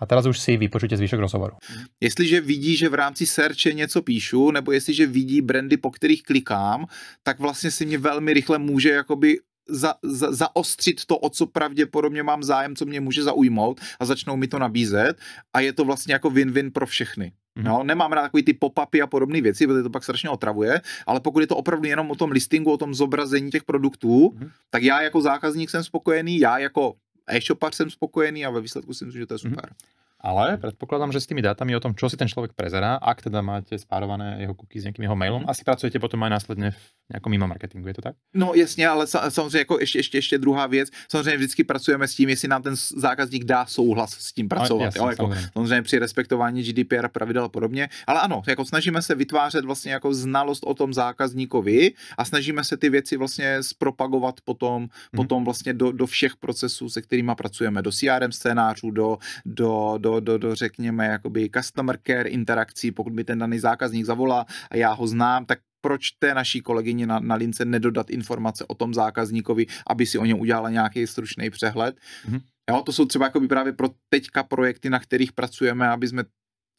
A teraz už si vypočujte zvyšok rozhovoru. Jestliže vidí, že v rámci searche něco píšu, nebo jestliže vidí brandy, po kterých klikám, tak vlastně si mě velmi rychle může jakoby za, za, zaostřit to, o co pravděpodobně mám zájem, co mě může zaujmout a začnou mi to nabízet a je to vlastně jako win-win pro všechny. Mm-hmm. No, nemám rád takový ty pop-upy a podobné věci, protože to pak strašně otravuje, ale pokud je to opravdu jenom o tom listingu, o tom zobrazení těch produktů, mm-hmm. tak já jako zákazník jsem spokojený, já jako e-shopař jsem spokojený a ve výsledku si myslím, že to je mhm. super. Mm-hmm. Ale predpokladám, že s tými dátami o tom, čo si ten človek prezerá, ak teda máte spárované jeho kuky s nejakým jeho mailom, mm. asi pracujete potom aj následně v nejakom mimo marketingu, je to tak? No jasně, ale samozřejmě jako ještě, ešte, ešte druhá věc, samozřejmě vždycky pracujeme s tím, jestli nám ten zákazník dá souhlas s tím no, pracovat. Jasně, jako, samozřejmě. samozřejmě. při respektování GDPR pravidel a podobně, ale ano, jako snažíme se vytvářet vlastně jako znalost o tom zákazníkovi a snažíme se ty věci vlastně spropagovať potom, mm. potom vlastně do, do všech procesů, se kterými pracujeme, do CRM scénářů, do, do, do do, do, do řekněme, jakoby customer care interakcí, pokud mi ten daný zákazník zavolá a já ho znám, tak proč té naší kolegyně na, na lince nedodat informace o tom zákazníkovi, aby si o něm udělala nějaký stručný přehled. Mm-hmm. Jo, to jsou třeba jakoby právě pro teďka projekty, na kterých pracujeme, aby jsme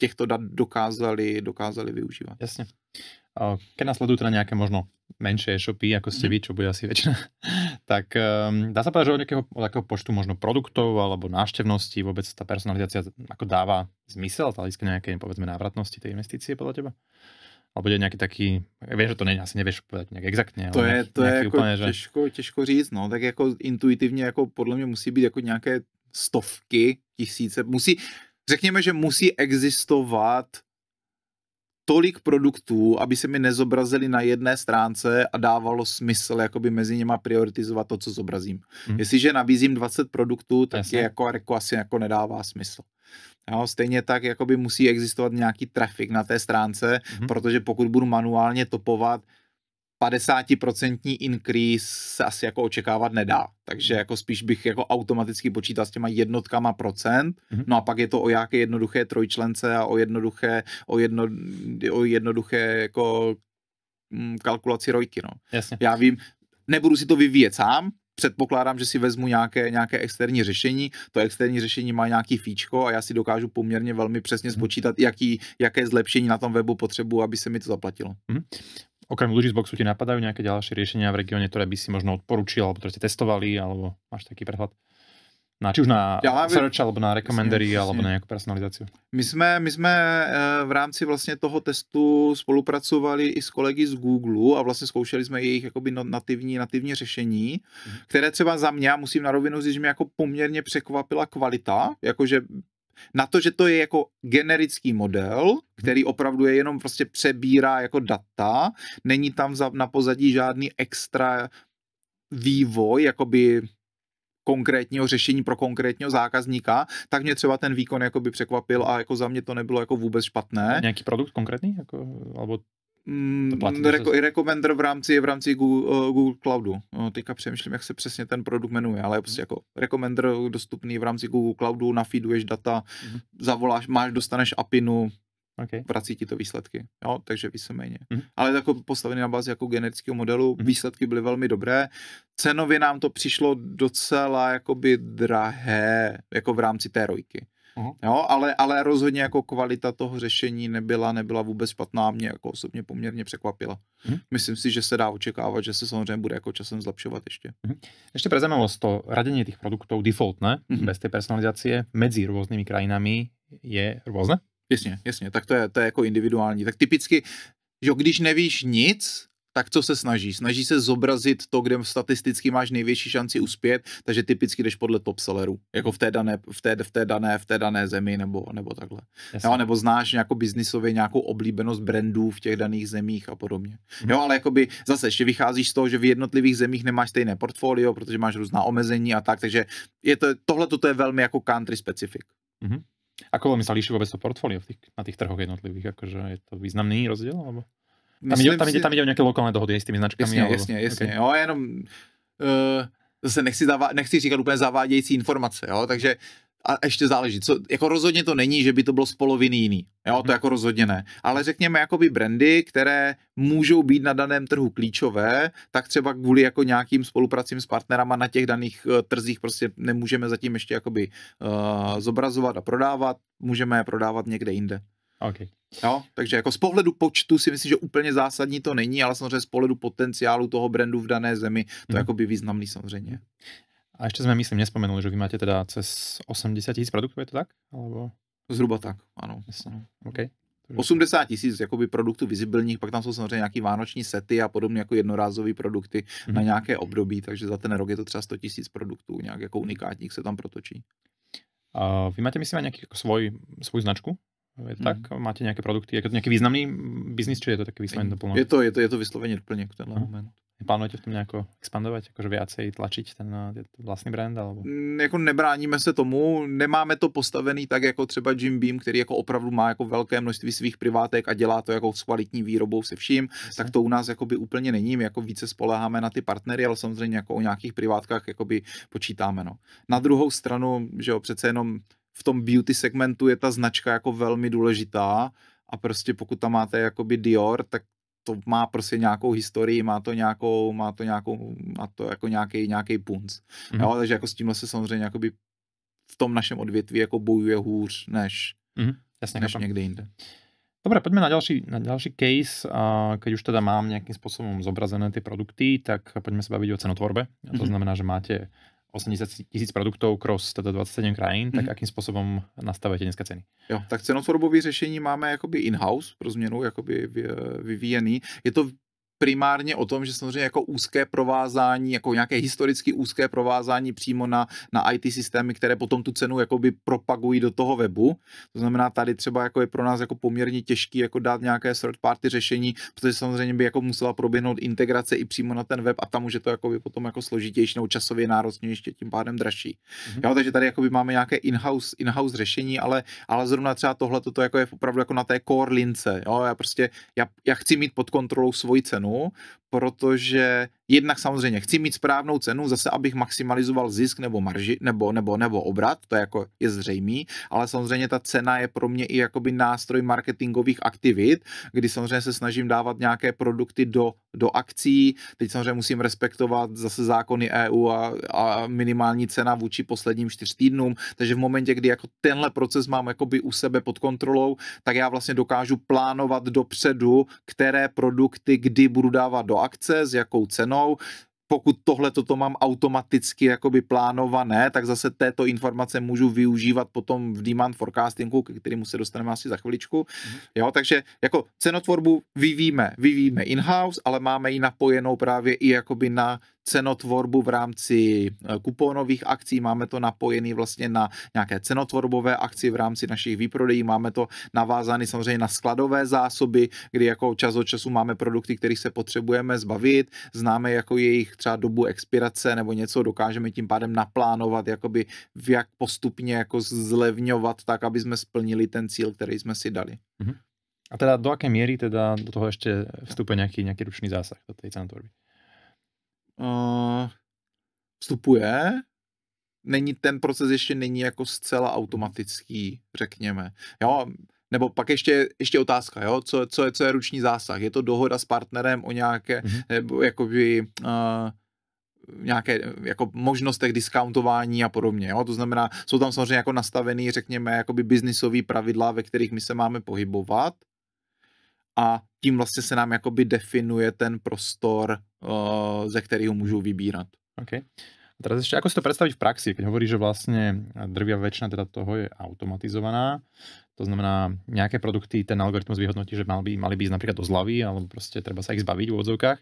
těchto dat dokázali, dokázali využívat. Jasně. ke nás sledujú teda nějaké možno menší e-shopy, mm-hmm. vy, čo bude asi většina tak ehm, dá sa povedať, že od nejakého od nejakého počtu možno produktov alebo návštevností vôbec tá personalizácia ako dáva zmysel z hľadiska nejakej, povedzme, návratnosti tej investície podľa teba? Alebo je nějaký taký, vieš, že to není, asi nevíš povedať nějak exaktně. To je, to je jako úplně, že... těžko, těžko říct, no, tak jako intuitivně, jako podle mě musí být jako nějaké stovky, tisíce, musí, řekněme, že musí existovat tolik produktů, aby se mi nezobrazili na jedné stránce a dávalo smysl jakoby mezi něma prioritizovat to, co zobrazím. Hmm. Jestliže nabízím 20 produktů, tak Jasne. je jako, jako asi jako nedává smysl. Jo, stejně tak jakoby musí existovat nějaký trafik na té stránce, hmm. protože pokud budu manuálně topovat, 50% increase se asi jako očekávat nedá. Takže mhm. jako spíš bych jako automaticky počítal s těma jednotkama procent. Mm-hmm. No a pak je to o jaké jednoduché trojčlence a o jednoduché, o, jedno, o jednoduché jako mm, kalkulaci rojky. No. Jasně. Já vím, nebudu si to vyvíjet sám, předpokládám, že si vezmu nějaké, nějaké externí řešení, to externí řešení má nějaký fíčko a já si dokážu poměrně velmi přesně mhm. spočítat, jaký, jaké zlepšení na tom webu potřebuji, aby se mi to zaplatilo. Mm-hmm. Okrem ľudí z boxu ti napadajú nejaké ďalšie riešenia v regióne, ktoré by si možno odporučil, alebo ktoré ste testovali, alebo máš taký prehľad? Na, či už na Děláme... search, alebo na recommendery, jasně, alebo na nějakou personalizaci. My jsme, my jsme eh, v rámci vlastně toho testu spolupracovali i s kolegy z Google a vlastně zkoušeli jsme jejich jakoby no- nativní, nativní řešení, mm které třeba za mě, musím na rovinu říct, že mě jako poměrně překvapila kvalita, jakože na to, že to je jako generický model, který hmm. opravdu je jenom prostě přebírá jako data, není tam za, na pozadí žádný extra vývoj, jakoby konkrétního řešení pro konkrétního zákazníka, tak mě třeba ten výkon jakoby překvapil a jako za mě to nebylo jako vůbec špatné. Nějaký produkt konkrétní? Jako, alebo Mm, no, reko, recommender v rámci, v rámci Google, eh, Google Cloudu. No, teďka přemýšlím, jak se přesně ten produkt jmenuje, ale je prostě mhm. jako recommender dostupný v rámci Google Cloudu, nafíduješ data, mm-hmm. zavoláš, máš, dostaneš APINu, okay. vrací ti to výsledky. Jo, takže víceméně. Mm-hmm. Ale jako postavený na bázi jako generického modelu, mm-hmm. výsledky byly velmi dobré. Cenově nám to přišlo docela jakoby drahé, jako v rámci té rojky. Uh-huh. Jo, ale, ale rozhodně jako kvalita toho řešení nebyla, nebyla vůbec špatná, mě jako osobně poměrně překvapila. Uh-huh. Myslím si, že se dá očekávat, že se samozřejmě bude jako časem zlepšovat ještě. Uh-huh. Ještě pre zajímavost, to radění těch produktů defaultné, uh-huh. bez té personalizace, mezi různými krajinami je různé? Jasně, jasně, tak to je, to je jako individuální. Tak typicky, že když nevíš nic, tak co se snaží? Snaží se zobrazit to, kde statisticky máš největší šanci uspět, takže typicky jdeš podle top sellerů, jako v té dané, v té, v té dané, v té dané zemi nebo, nebo takhle. Jasně. Jo, nebo znáš nějakou biznisově nějakou oblíbenost brandů v těch daných zemích a podobně. Hmm. Jo, ale jakoby zase ještě vycházíš z toho, že v jednotlivých zemích nemáš stejné portfolio, protože máš různá omezení a tak, takže je to, tohle toto je velmi jako country specific. Hmm. Ako veľmi sa líši vôbec to portfólio v na tých trhoch jednotlivých? Akože je to významný rozdiel? Alebo? Tam, jde, tam, jde, tam jde o nějaké lokální dohody s těmi značkami. Jasně, ale... jasně, jasně. Okay. Jo, jenom uh, zase nechci, zavá, nechci říkat úplně zavádějící informace, jo, takže a ještě záleží, co, jako rozhodně to není, že by to bylo z poloviny jiný, jo, to mhm. jako rozhodně ne, ale řekněme jakoby brandy, které můžou být na daném trhu klíčové, tak třeba kvůli jako nějakým spolupracím s partnerama na těch daných eh, trzích prostě nemůžeme zatím ještě jakoby uh, zobrazovat a prodávat, můžeme je prodávat někde jinde. Okay. Jo, no, takže jako z pohledu počtu si myslím, že úplně zásadní to není, ale samozřejmě z pohledu potenciálu toho brandu v dané zemi, to mm. jako by významný samozřejmě. A ještě jsme, myslím, nespomenuli, že vy máte teda cez 80 tisíc produktů, je to tak? Alebo... Zhruba tak, ano. Jasně. No. Okay. 80 tisíc jakoby produktů vizibilních, pak tam jsou samozřejmě nějaký vánoční sety a podobně jako jednorázové produkty mm-hmm. na mhm. nějaké období, takže za ten rok je to třeba 100 tisíc produktů, nějak jako unikátních se tam protočí. Uh, vy máte, myslím, nějaký jako svůj, svou značku, je mhm. tak? Hmm. Máte nějaké produkty? Je to nějaký významný biznis, či je to taky vysloveně doplněk? Je to, je to, je to vysloveně doplněk tenhle mm. moment. Plánujete v tom nějak expandovat, jakože viacej tlačit ten eh, vlastní brand? Alebo... Mm, jako nebráníme se tomu, nemáme to postavený tak jako třeba Jim Beam, který jako opravdu má jako velké množství svých privátek a dělá to jako s kvalitní výrobou se vším, Jasně. tak to u nás jako by úplně není, my jako více spoleháme na ty partnery, ale samozřejmě jako o nějakých privátkách jako by počítáme. No. Na druhou stranu, že jo, přece jenom v tom beauty segmentu je ta značka jako velmi důležitá a prostě pokud tam máte jakoby Dior, tak to má prostě nějakou historii, má to nějakou, má to nějakou, má to jako nějaký, nějaký punc. Mm-hmm. Jo, takže jako s tímhle se samozřejmě jakoby v tom našem odvětví jako bojuje hůř než, mm-hmm. Jasně, než někde jinde. Dobre, poďme na ďalší, na ďalší case. Keď už teda mám nejakým spôsobom zobrazené ty produkty, tak poďme sa baviť o cenotvorbe. To mhm. znamená, že máte 80 tisíc produktů cross 27 krajín, tak mm-hmm. jakým způsobem nastavujete dneska ceny? Jo, tak cenotvorbové řešení máme jakoby in-house pro změnu jakoby vyvíjený. Je to primárně o tom, že samozřejmě jako úzké provázání, jako nějaké historicky úzké provázání přímo na, na IT systémy, které potom tu cenu jakoby propagují do toho webu. To znamená, tady třeba jako je pro nás jako poměrně těžký jako dát nějaké third party řešení, protože samozřejmě by jako musela proběhnout integrace i přímo na ten web a tam už je to jako potom jako složitější nebo časově náročnější, tím pádem dražší. Mm-hmm. Jo, takže tady jakoby máme nějaké in-house, in-house řešení, ale, ale zrovna třeba tohle to jako je opravdu jako na té core lince. Jo? Já prostě, já, já chci mít pod kontrolou svoji cenu, nå protože jednak samozřejmě chci mít správnou cenu, zase abych maximalizoval zisk nebo marži, nebo, nebo, nebo obrat, to je jako je zřejmý, ale samozřejmě ta cena je pro mě i jakoby nástroj marketingových aktivit, kdy samozřejmě se snažím dávat nějaké produkty do, do akcí, teď samozřejmě musím respektovat zase zákony EU a, a minimální cena vůči posledním čtyř týdnům, takže v momentě, kdy jako tenhle proces mám jakoby u sebe pod kontrolou, tak já vlastně dokážu plánovat dopředu, které produkty kdy budu dávat do akce, s jakou cenou, pokud tohle toto mám automaticky jakoby plánované, tak zase této informace můžu využívat potom v demand forecastingu, k kterému se dostaneme asi za chviličku. Mm-hmm. Jo, takže jako cenotvorbu vyvíjíme, vyvíjíme in-house, ale máme ji napojenou právě i jakoby na cenotvorbu v rámci eh, kuponových akcí, máme to napojený vlastně na nějaké cenotvorbové akci v rámci našich výprodejí, máme to navázané samozřejmě na skladové zásoby, kdy jako čas od času máme produkty, kterých se potřebujeme zbavit, známe jako jejich třeba dobu expirace nebo něco, dokážeme tím pádem naplánovat, jakoby jak postupně jako zlevňovat tak, aby jsme splnili ten cíl, který jsme si dali. Mm-hmm. A teda do jaké míry teda do toho ještě vstupuje nějaký, nějaký ručný zásah do té cenotvorby? uh, vstupuje, není ten proces ještě není jako zcela automatický, řekněme. Jo, nebo pak ještě, ještě otázka, jo? Co, co, je, co je ruční zásah? Je to dohoda s partnerem o nějaké, mm-hmm. nebo jakoby, uh, nějaké jako možnostech diskountování a podobně. Jo? To znamená, jsou tam samozřejmě jako nastavený, řekněme, jakoby biznisový pravidla, ve kterých my se máme pohybovat, a tím vlastně se nám jakoby definuje ten prostor, ze kterého můžu vybírat. OK. A teraz ještě, ako si to představit v praxi, Když hovoríš, že vlastně drvě většina teda toho je automatizovaná, to znamená, nějaké produkty ten algoritmus vyhodnotí, že mal by, mali by ísť napríklad do zlavy, alebo proste treba sa ich zbaviť v odzovkách,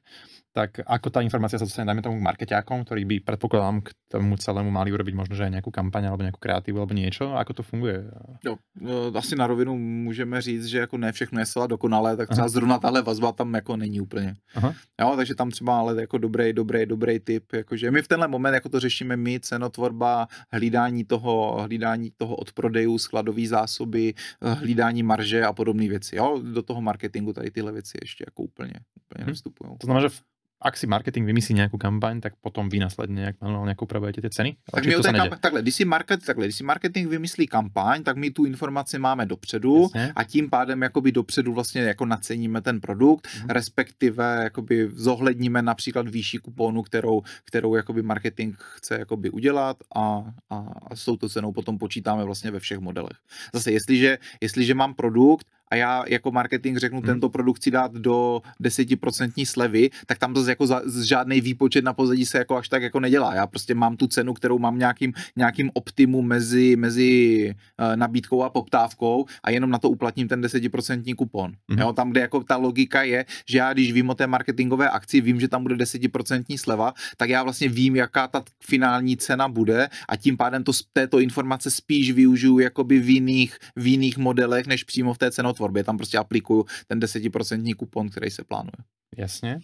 tak ako tá informácia sa dostane, dajme tomu, k marketiákom, ktorí by, predpokladám, k tomu celému mali urobiť možno, že aj nejakú kampaň alebo nejakú kreativu alebo niečo, ako to funguje? Jo, no, asi na rovinu můžeme říct, že jako ne všechno je celá dokonalé, tak třeba Aha. zrovna tahle vazba tam jako není úplně. Aha. Jo, takže tam třeba ale jako dobrý, dobrý, dobrý tip, jakože my v tenhle moment jako to řešíme my, cenotvorba, hlídání toho, hlídání toho odprodeju, skladové zásoby, Eh, hlídání marže a podobné věci. Jo? Do toho marketingu tady tyhle věci ještě jako úplně, úplně hmm. nevstupují. To znamená, že v ak si marketing vymyslí nějakou kampaň, tak potom vy následně jak, no, nějak upravujete ty ceny. Tak my to se kampa- takhle, když si, market, takhle, když si marketing vymyslí kampaň, tak my tu informaci máme dopředu Jasně. a tím pádem jakoby dopředu vlastně jako naceníme ten produkt, mm-hmm. respektive jakoby zohledníme například výši kuponu, kterou, kterou jakoby marketing chce jakoby udělat a, a, a s touto cenou potom počítáme vlastně ve všech modelech. Zase, jestliže, jestliže mám produkt a já jako marketing řeknu, hmm. tento produkt si dát do 10% slevy, tak tam to jako za, žádný výpočet na pozadí se jako až tak jako nedělá. Já prostě mám tu cenu, kterou mám nějakým, nějakým optimu mezi, mezi eh, nabídkou a poptávkou a jenom na to uplatním ten 10% kupon. Hmm. Jo, tam, kde jako ta logika je, že já když vím o té marketingové akci, vím, že tam bude 10% sleva, tak já vlastně vím, jaká ta finální cena bude a tím pádem to, této informace spíš využiju jakoby v jiných, v jiných modelech, než přímo v té cenotvorbě tvorbě, tam prostě aplikuju ten desetiprocentní kupon, který se plánuje. Jasně.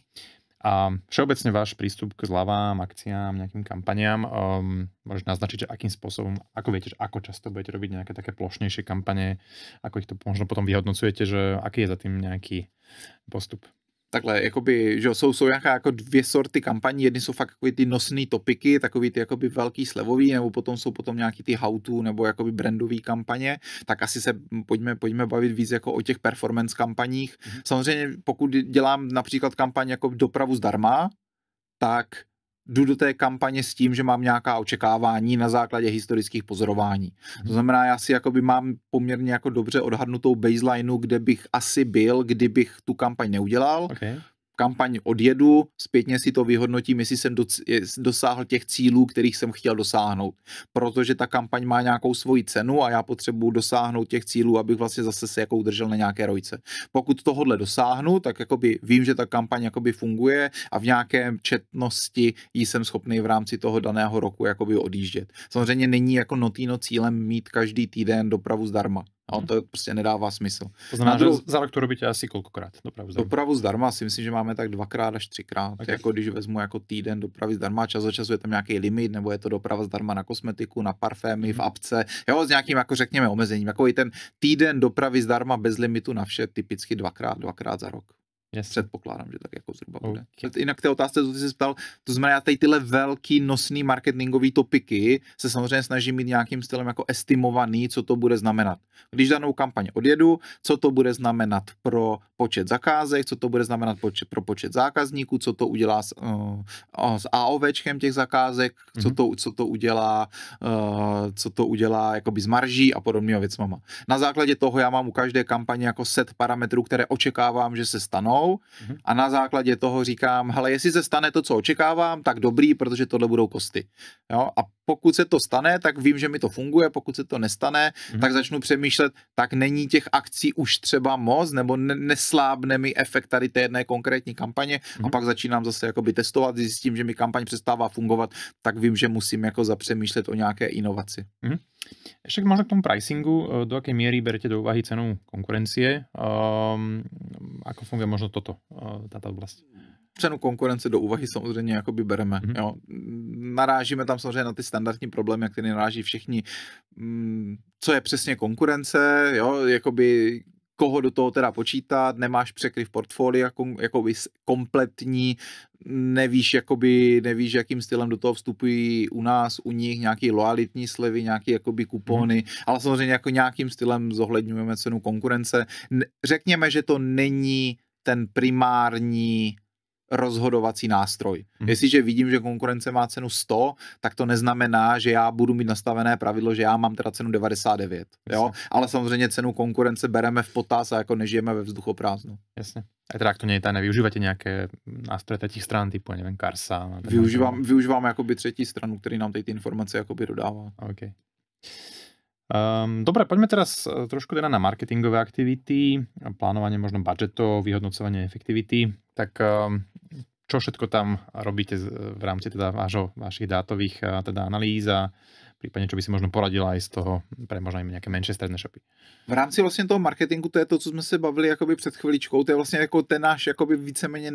A všeobecně váš přístup k zlavám, akciám, nějakým kampaniám, um, možná naznačit, že akým způsobem, ako viete, ako často budete robiť nějaké také plošnější kampaně, ako ich to možno potom vyhodnocujete, že aký je za tým nějaký postup? takhle, jakoby, že jsou, jsou nějaká jako dvě sorty kampaní, jedny jsou fakt ty nosné topiky, takový ty jakoby velký slevový, nebo potom jsou potom nějaký ty how-to nebo jakoby brandový kampaně, tak asi se pojďme, pojďme bavit víc jako o těch performance kampaních. Mm-hmm. Samozřejmě pokud dělám například kampaň jako dopravu zdarma, tak jdu do té kampaně s tím, že mám nějaká očekávání na základě historických pozorování. To znamená, já si jakoby mám poměrně jako dobře odhadnutou baselineu, kde bych asi byl, kdybych tu kampaň neudělal. Okay kampaň odjedu, zpětně si to vyhodnotím, jestli jsem dosáhl těch cílů, kterých jsem chtěl dosáhnout. Protože ta kampaň má nějakou svoji cenu a já potřebuji dosáhnout těch cílů, abych vlastně zase se jako udržel na nějaké rojce. Pokud tohle dosáhnu, tak jakoby vím, že ta kampaň jakoby funguje a v nějaké četnosti ji jsem schopný v rámci toho daného roku jakoby odjíždět. Samozřejmě není jako notýno cílem mít každý týden dopravu zdarma. No, to prostě nedává smysl. To znamená, druhou... že za rok to robíte asi kolikrát dopravu zdarma? Dopravu zdarma si myslím, že máme tak dvakrát až třikrát. Okay. Jako když vezmu jako týden dopravy zdarma, čas od času je tam nějaký limit, nebo je to doprava zdarma na kosmetiku, na parfémy, mm. v mhm. apce, jo, s nějakým, jako řekněme, omezením. Jako i ten týden dopravy zdarma bez limitu na vše, typicky dvakrát, dvakrát za rok. Yes. Předpokládám, že tak jako zhruba okay. Jinak té otázce, co ty jsi ptal, to znamená, tady tyhle velký nosný marketingové topiky se samozřejmě snažím mít nějakým stylem jako estimovaný, co to bude znamenat. Když danou kampaň odjedu, co to bude znamenat pro počet zakázek, co to bude znamenat počet, pro počet zákazníků, co to udělá s, uh, s AOVčkem těch zakázek, mm-hmm. co, mhm. to, co to udělá, uh, co to udělá jakoby s marží a podobnými věcmama. Na základě toho já mám u každé kampaně jako set parametrů, které očekávám, že se stanou mohou mhm. a na základě toho říkám, hele, jestli se stane to, co očekávám, tak dobrý, protože tohle budou kosty. Jo? A pokud se to stane, tak vím, že mi to funguje, pokud se to nestane, mm-hmm. tak začnu přemýšlet, tak není těch akcí už třeba moc, nebo neslábne mi efekt tady té jedné konkrétní kampaně mm-hmm. a mhm. pak začínám zase jakoby testovat, zjistím, že mi kampaň přestává fungovat, tak vím, že musím jako zapřemýšlet o nějaké inovaci. Mm-hmm. Ešte možno k tomu pricingu, eh, do akej miery berete do úvahy cenu konkurencie? Um, ako funguje možno toto, eh, táto oblast? Cenu konkurence do úvahy samozřejmě jakoby bereme. Mm-hmm. Jo. Narážíme tam samozřejmě na ty standardní problémy, které naráží všichni. Mm, co je přesně konkurence, jo, jakoby koho do toho teda počítat, nemáš překryv portfolia jako bys kompletní, nevíš, jakoby, nevíš, jakým stylem do toho vstupují u nás, u nich, nějaký loalitní slevy, nějaký jakoby kupony, hmm. ale samozřejmě jako nějakým stylem zohledňujeme cenu konkurence. Řekněme, že to není ten primární rozhodovací nástroj. Hmm. Jestliže vidím, že konkurence má cenu 100, tak to neznamená, že já budu mít nastavené pravidlo, že já mám teda cenu 99. Jo? Ale samozřejmě cenu konkurence bereme v potaz a jako nežijeme ve vzduchu prázdnu. Jasně. A teda aktuálně nevyužíváte nějaké nástroje třetích stran, typu, nevím, Karsa? Využívám, nebo... využívám jakoby třetí stranu, který nám ty informace jakoby dodává. OK. Um, ehm, dobre, poďme teraz trošku teda na marketingové aktivity, plánovanie možno budžetov, vyhodnocovanie efektivity tak ehm, čo všetko tam robíte v rámci teda vášho, vašich dátových teda analýz a případně, čo by si možno poradila i z toho pre možná nějaké menší stredné shopy. V rámci vlastně toho marketingu, to je to, co jsme se bavili jakoby před chviličkou, to je vlastně jako ten náš jakoby víceméně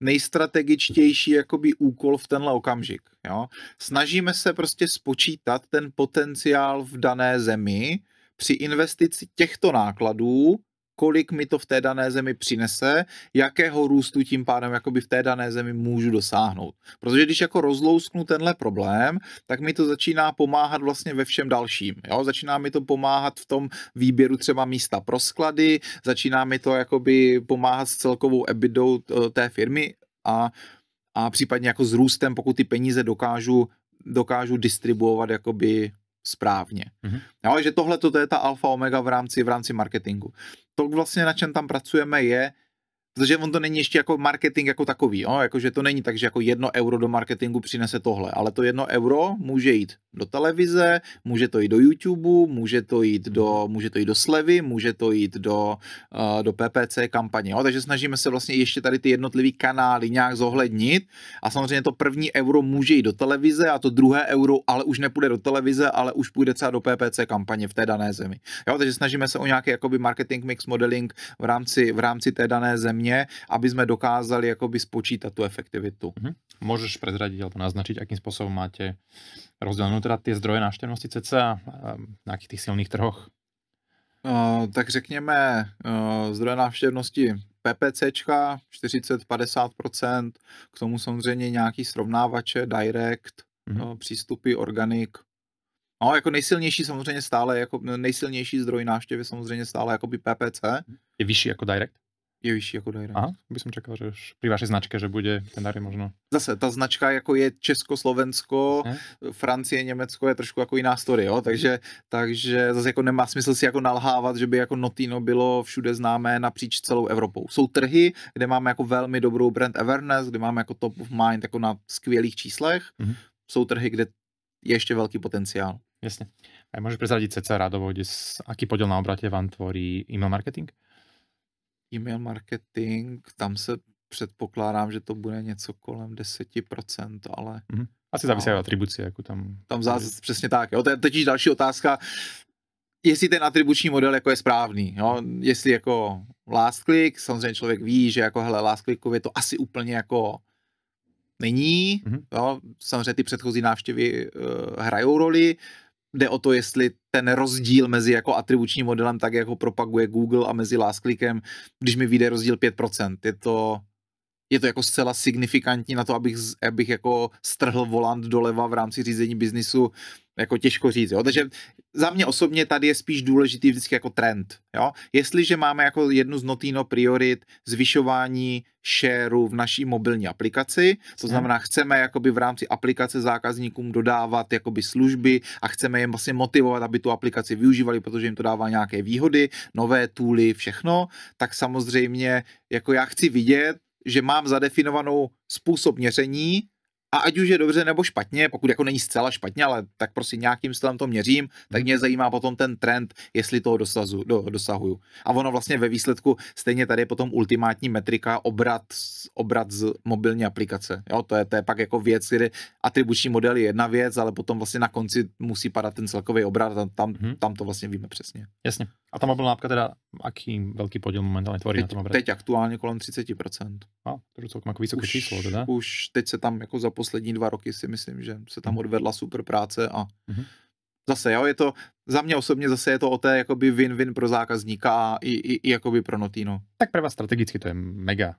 nejstrategičtější jakoby úkol v tenhle okamžik. Jo? Snažíme se prostě spočítat ten potenciál v dané zemi při investici těchto nákladů kolik mi to v té dané zemi přinese, jakého růstu tím pádem jakoby v té dané zemi můžu dosáhnout. Protože když jako rozlousknu tenhle problém, tak mi to začíná pomáhat vlastně ve všem dalším. Jo? Začíná mi to pomáhat v tom výběru třeba místa pro sklady, začíná mi to jakoby pomáhat s celkovou ebidou e, té firmy a a případně jako s růstem, pokud ty peníze dokážu, dokážu distribuovat jakoby správně. Mm-hmm. Jo, že tohle to je ta alfa omega v rámci, v rámci marketingu to vlastně, na čem tam pracujeme, je, protože on to není ještě jako marketing jako takový, jo? Jako, že to není tak, že jako jedno euro do marketingu přinese tohle, ale to jedno euro může jít do televize, může to jít do YouTube, může to jít do, mhm. může to jít do slevy, může to jít do, uh, do PPC kampaně, jo? takže snažíme se vlastně ještě tady ty jednotlivý kanály nějak zohlednit a samozřejmě to první euro může jít do televize a to druhé euro ale už nepůjde do televize, ale už půjde třeba do PPC kampaně v té dané zemi, jo? takže snažíme se o nějaký jakoby marketing mix modeling v rámci, v rámci té dané zemi země, aby jsme dokázali jakoby spočítat tu efektivitu. Mm-hmm. Můžeš prezradit nebo naznačit, jakým způsobem máte rozdělenou teda ty zdroje návštěvnosti cca na jakých těch silných trhoch? Uh, tak řekněme, uh, zdroje návštěvnosti PPCčka 40-50%, k tomu samozřejmě nějaký srovnávače, direct, mm-hmm. uh, přístupy, organic, No, jako nejsilnější samozřejmě stále, jako nejsilnější zdroj návštěvy samozřejmě stále jako by PPC. Mhm. Je vyšší jako Direct? je vyšší jako Dairy. Aha, bych jsem čekal, že už pri vaší značke, že bude ten Dairy možno. Zase, ta značka jako je Česko-Slovensko, Francie, Německo je trošku jako jiná story, jo? Takže, takže zase jako nemá smysl si jako nalhávat, že by jako Notino bylo všude známé napříč celou Evropou. Jsou trhy, kde máme jako velmi dobrou brand awareness, kde máme jako top of mind jako na skvělých číslech. Mm-hmm. Jsou trhy, kde je ještě velký potenciál. Jasně. A můžeš prezradit cca rádovo, rádovou, aký podíl na obratě vám tvorí email marketing? e-mail marketing, tam se předpokládám, že to bude něco kolem 10%, ale... Mm-hmm. Asi závisí na atribuci, jako tam... Tam zás, přesně tak, jo, to je totiž další otázka, jestli ten atribuční model jako je správný, jo? jestli jako last click, samozřejmě člověk ví, že jako hele, last clickově to asi úplně jako není, mm-hmm. jo? samozřejmě ty předchozí návštěvy uh, hrajou roli, jde o to, jestli ten rozdíl mezi jako atribučním modelem, tak jako propaguje Google a mezi clickem, když mi vyjde rozdíl 5%, je to, je to jako zcela signifikantní na to, abych, abych jako strhl volant doleva v rámci řízení biznisu, jako těžko říct. Jo? Takže za mě osobně tady je spíš důležitý vždycky jako trend. Jo? Jestliže máme jako jednu z notino priorit zvyšování shareu v naší mobilní aplikaci, to znamená, chceme jakoby v rámci aplikace zákazníkům dodávat jakoby služby a chceme je vlastně motivovat, aby tu aplikaci využívali, protože jim to dává nějaké výhody, nové tooly, všechno, tak samozřejmě jako já chci vidět, že mám zadefinovanou způsob měření, a ať už je dobře nebo špatně, pokud jako není zcela špatně, ale tak prostě nějakým stylem to měřím, tak mě zajímá potom ten trend, jestli toho dosazu, do, dosahuju. A ono vlastně ve výsledku stejně tady je potom ultimátní metrika obrat, obrat z mobilní aplikace. Jo, to, je, to je pak jako věc, kdy atribuční model je jedna věc, ale potom vlastně na konci musí padat ten celkový obrat a tam, mhm. tam to vlastně víme přesně. Jasně. A tam mobil nápka teda, aký velký podíl momentálně tvoří teď, na tom obrat? Teď aktuálně kolem 30%. A, to je celkem jako vysoké číslo, teda? Už teď se tam jako za poslední dva roky si myslím, že se tam mhm. odvedla super práce a mm-hmm. zase, jo, je to, za mě osobně zase je to o té jakoby win-win pro zákazníka a i, i, i jakoby pro Notino. Tak pro vás strategicky to je mega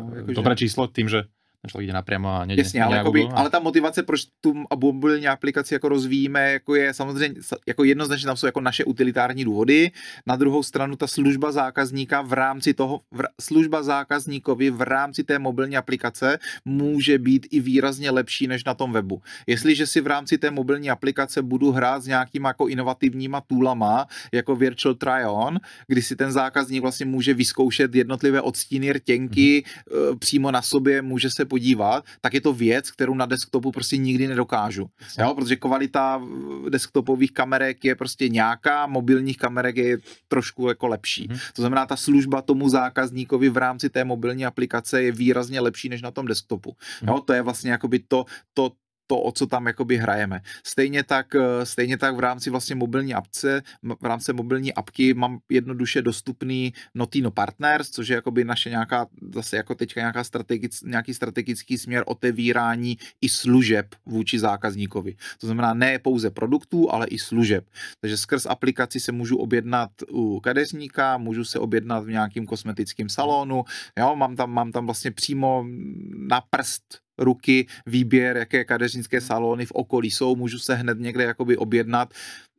uh, no, dobré že... číslo tím, že člověk jde napřímo. a někde. Jasně, ale, jakoby, a... ale ta motivace, proč tu mobilní aplikaci jako rozvíjíme, jako je samozřejmě, jako jednoznačně tam jsou jako naše utilitární důvody. Na druhou stranu ta služba zákazníka v rámci toho, v, služba zákazníkovi v rámci té mobilní aplikace může být i výrazně lepší než na tom webu. Jestliže si v rámci té mobilní aplikace budu hrát s nějakýma jako inovativníma toolama, jako virtual try-on, kdy si ten zákazník vlastně může vyzkoušet jednotlivé odstíny rtěnky mm-hmm. přímo na sobě, může se podívat, tak je to věc, kterou na desktopu prostě nikdy nedokážu. Jo? Protože kvalita eh, desktopových kamerek je prostě nějaká, mobilních kamerek je trošku jako lepší. Hmm. To znamená, ta služba tomu zákazníkovi v rámci té mobilní aplikace je výrazně lepší než na tom desktopu. Mhm. Jo? To je vlastně jakoby to, to, to, o co tam jakoby hrajeme. Stejně tak, eh, stejně tak v rámci vlastně mobilní apce, v rámci mobilní apky mám jednoduše dostupný Notino Partners, což je jakoby naše nějaká, zase jako teďka nějaká strategic, nějaký strategický směr otevírání i služeb vůči zákazníkovi. To znamená ne pouze produktů, ale i služeb. Takže skrz aplikaci se můžu objednat u kadeřníka, můžu se objednat v nějakým kosmetickém salonu, jo, mám tam, mám tam vlastně přímo na prst ruky, výběr, jaké kadeřnické hmm. salony v okolí jsou, můžu se hned někde jakoby objednat.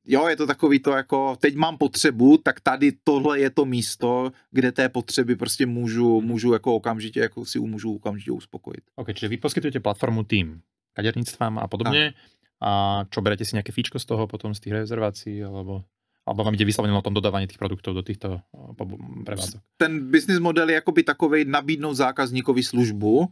Jo, je to takový to jako, teď mám potřebu, tak tady tohle je to místo, kde té potřeby prostě můžu, hmm. můžu jako okamžitě, jako si můžu okamžitě uspokojit. Ok, čiže vy poskytujete platformu tým, kadernictvám a podobně. A čo, berete si nějaké fíčko z toho potom z těch rezervací, alebo albo vám jde vyslovně o tom dodávání těch produktů do těchto eh, prevázok? Ten business model je jakoby takovej nabídnout zákazníkovi službu,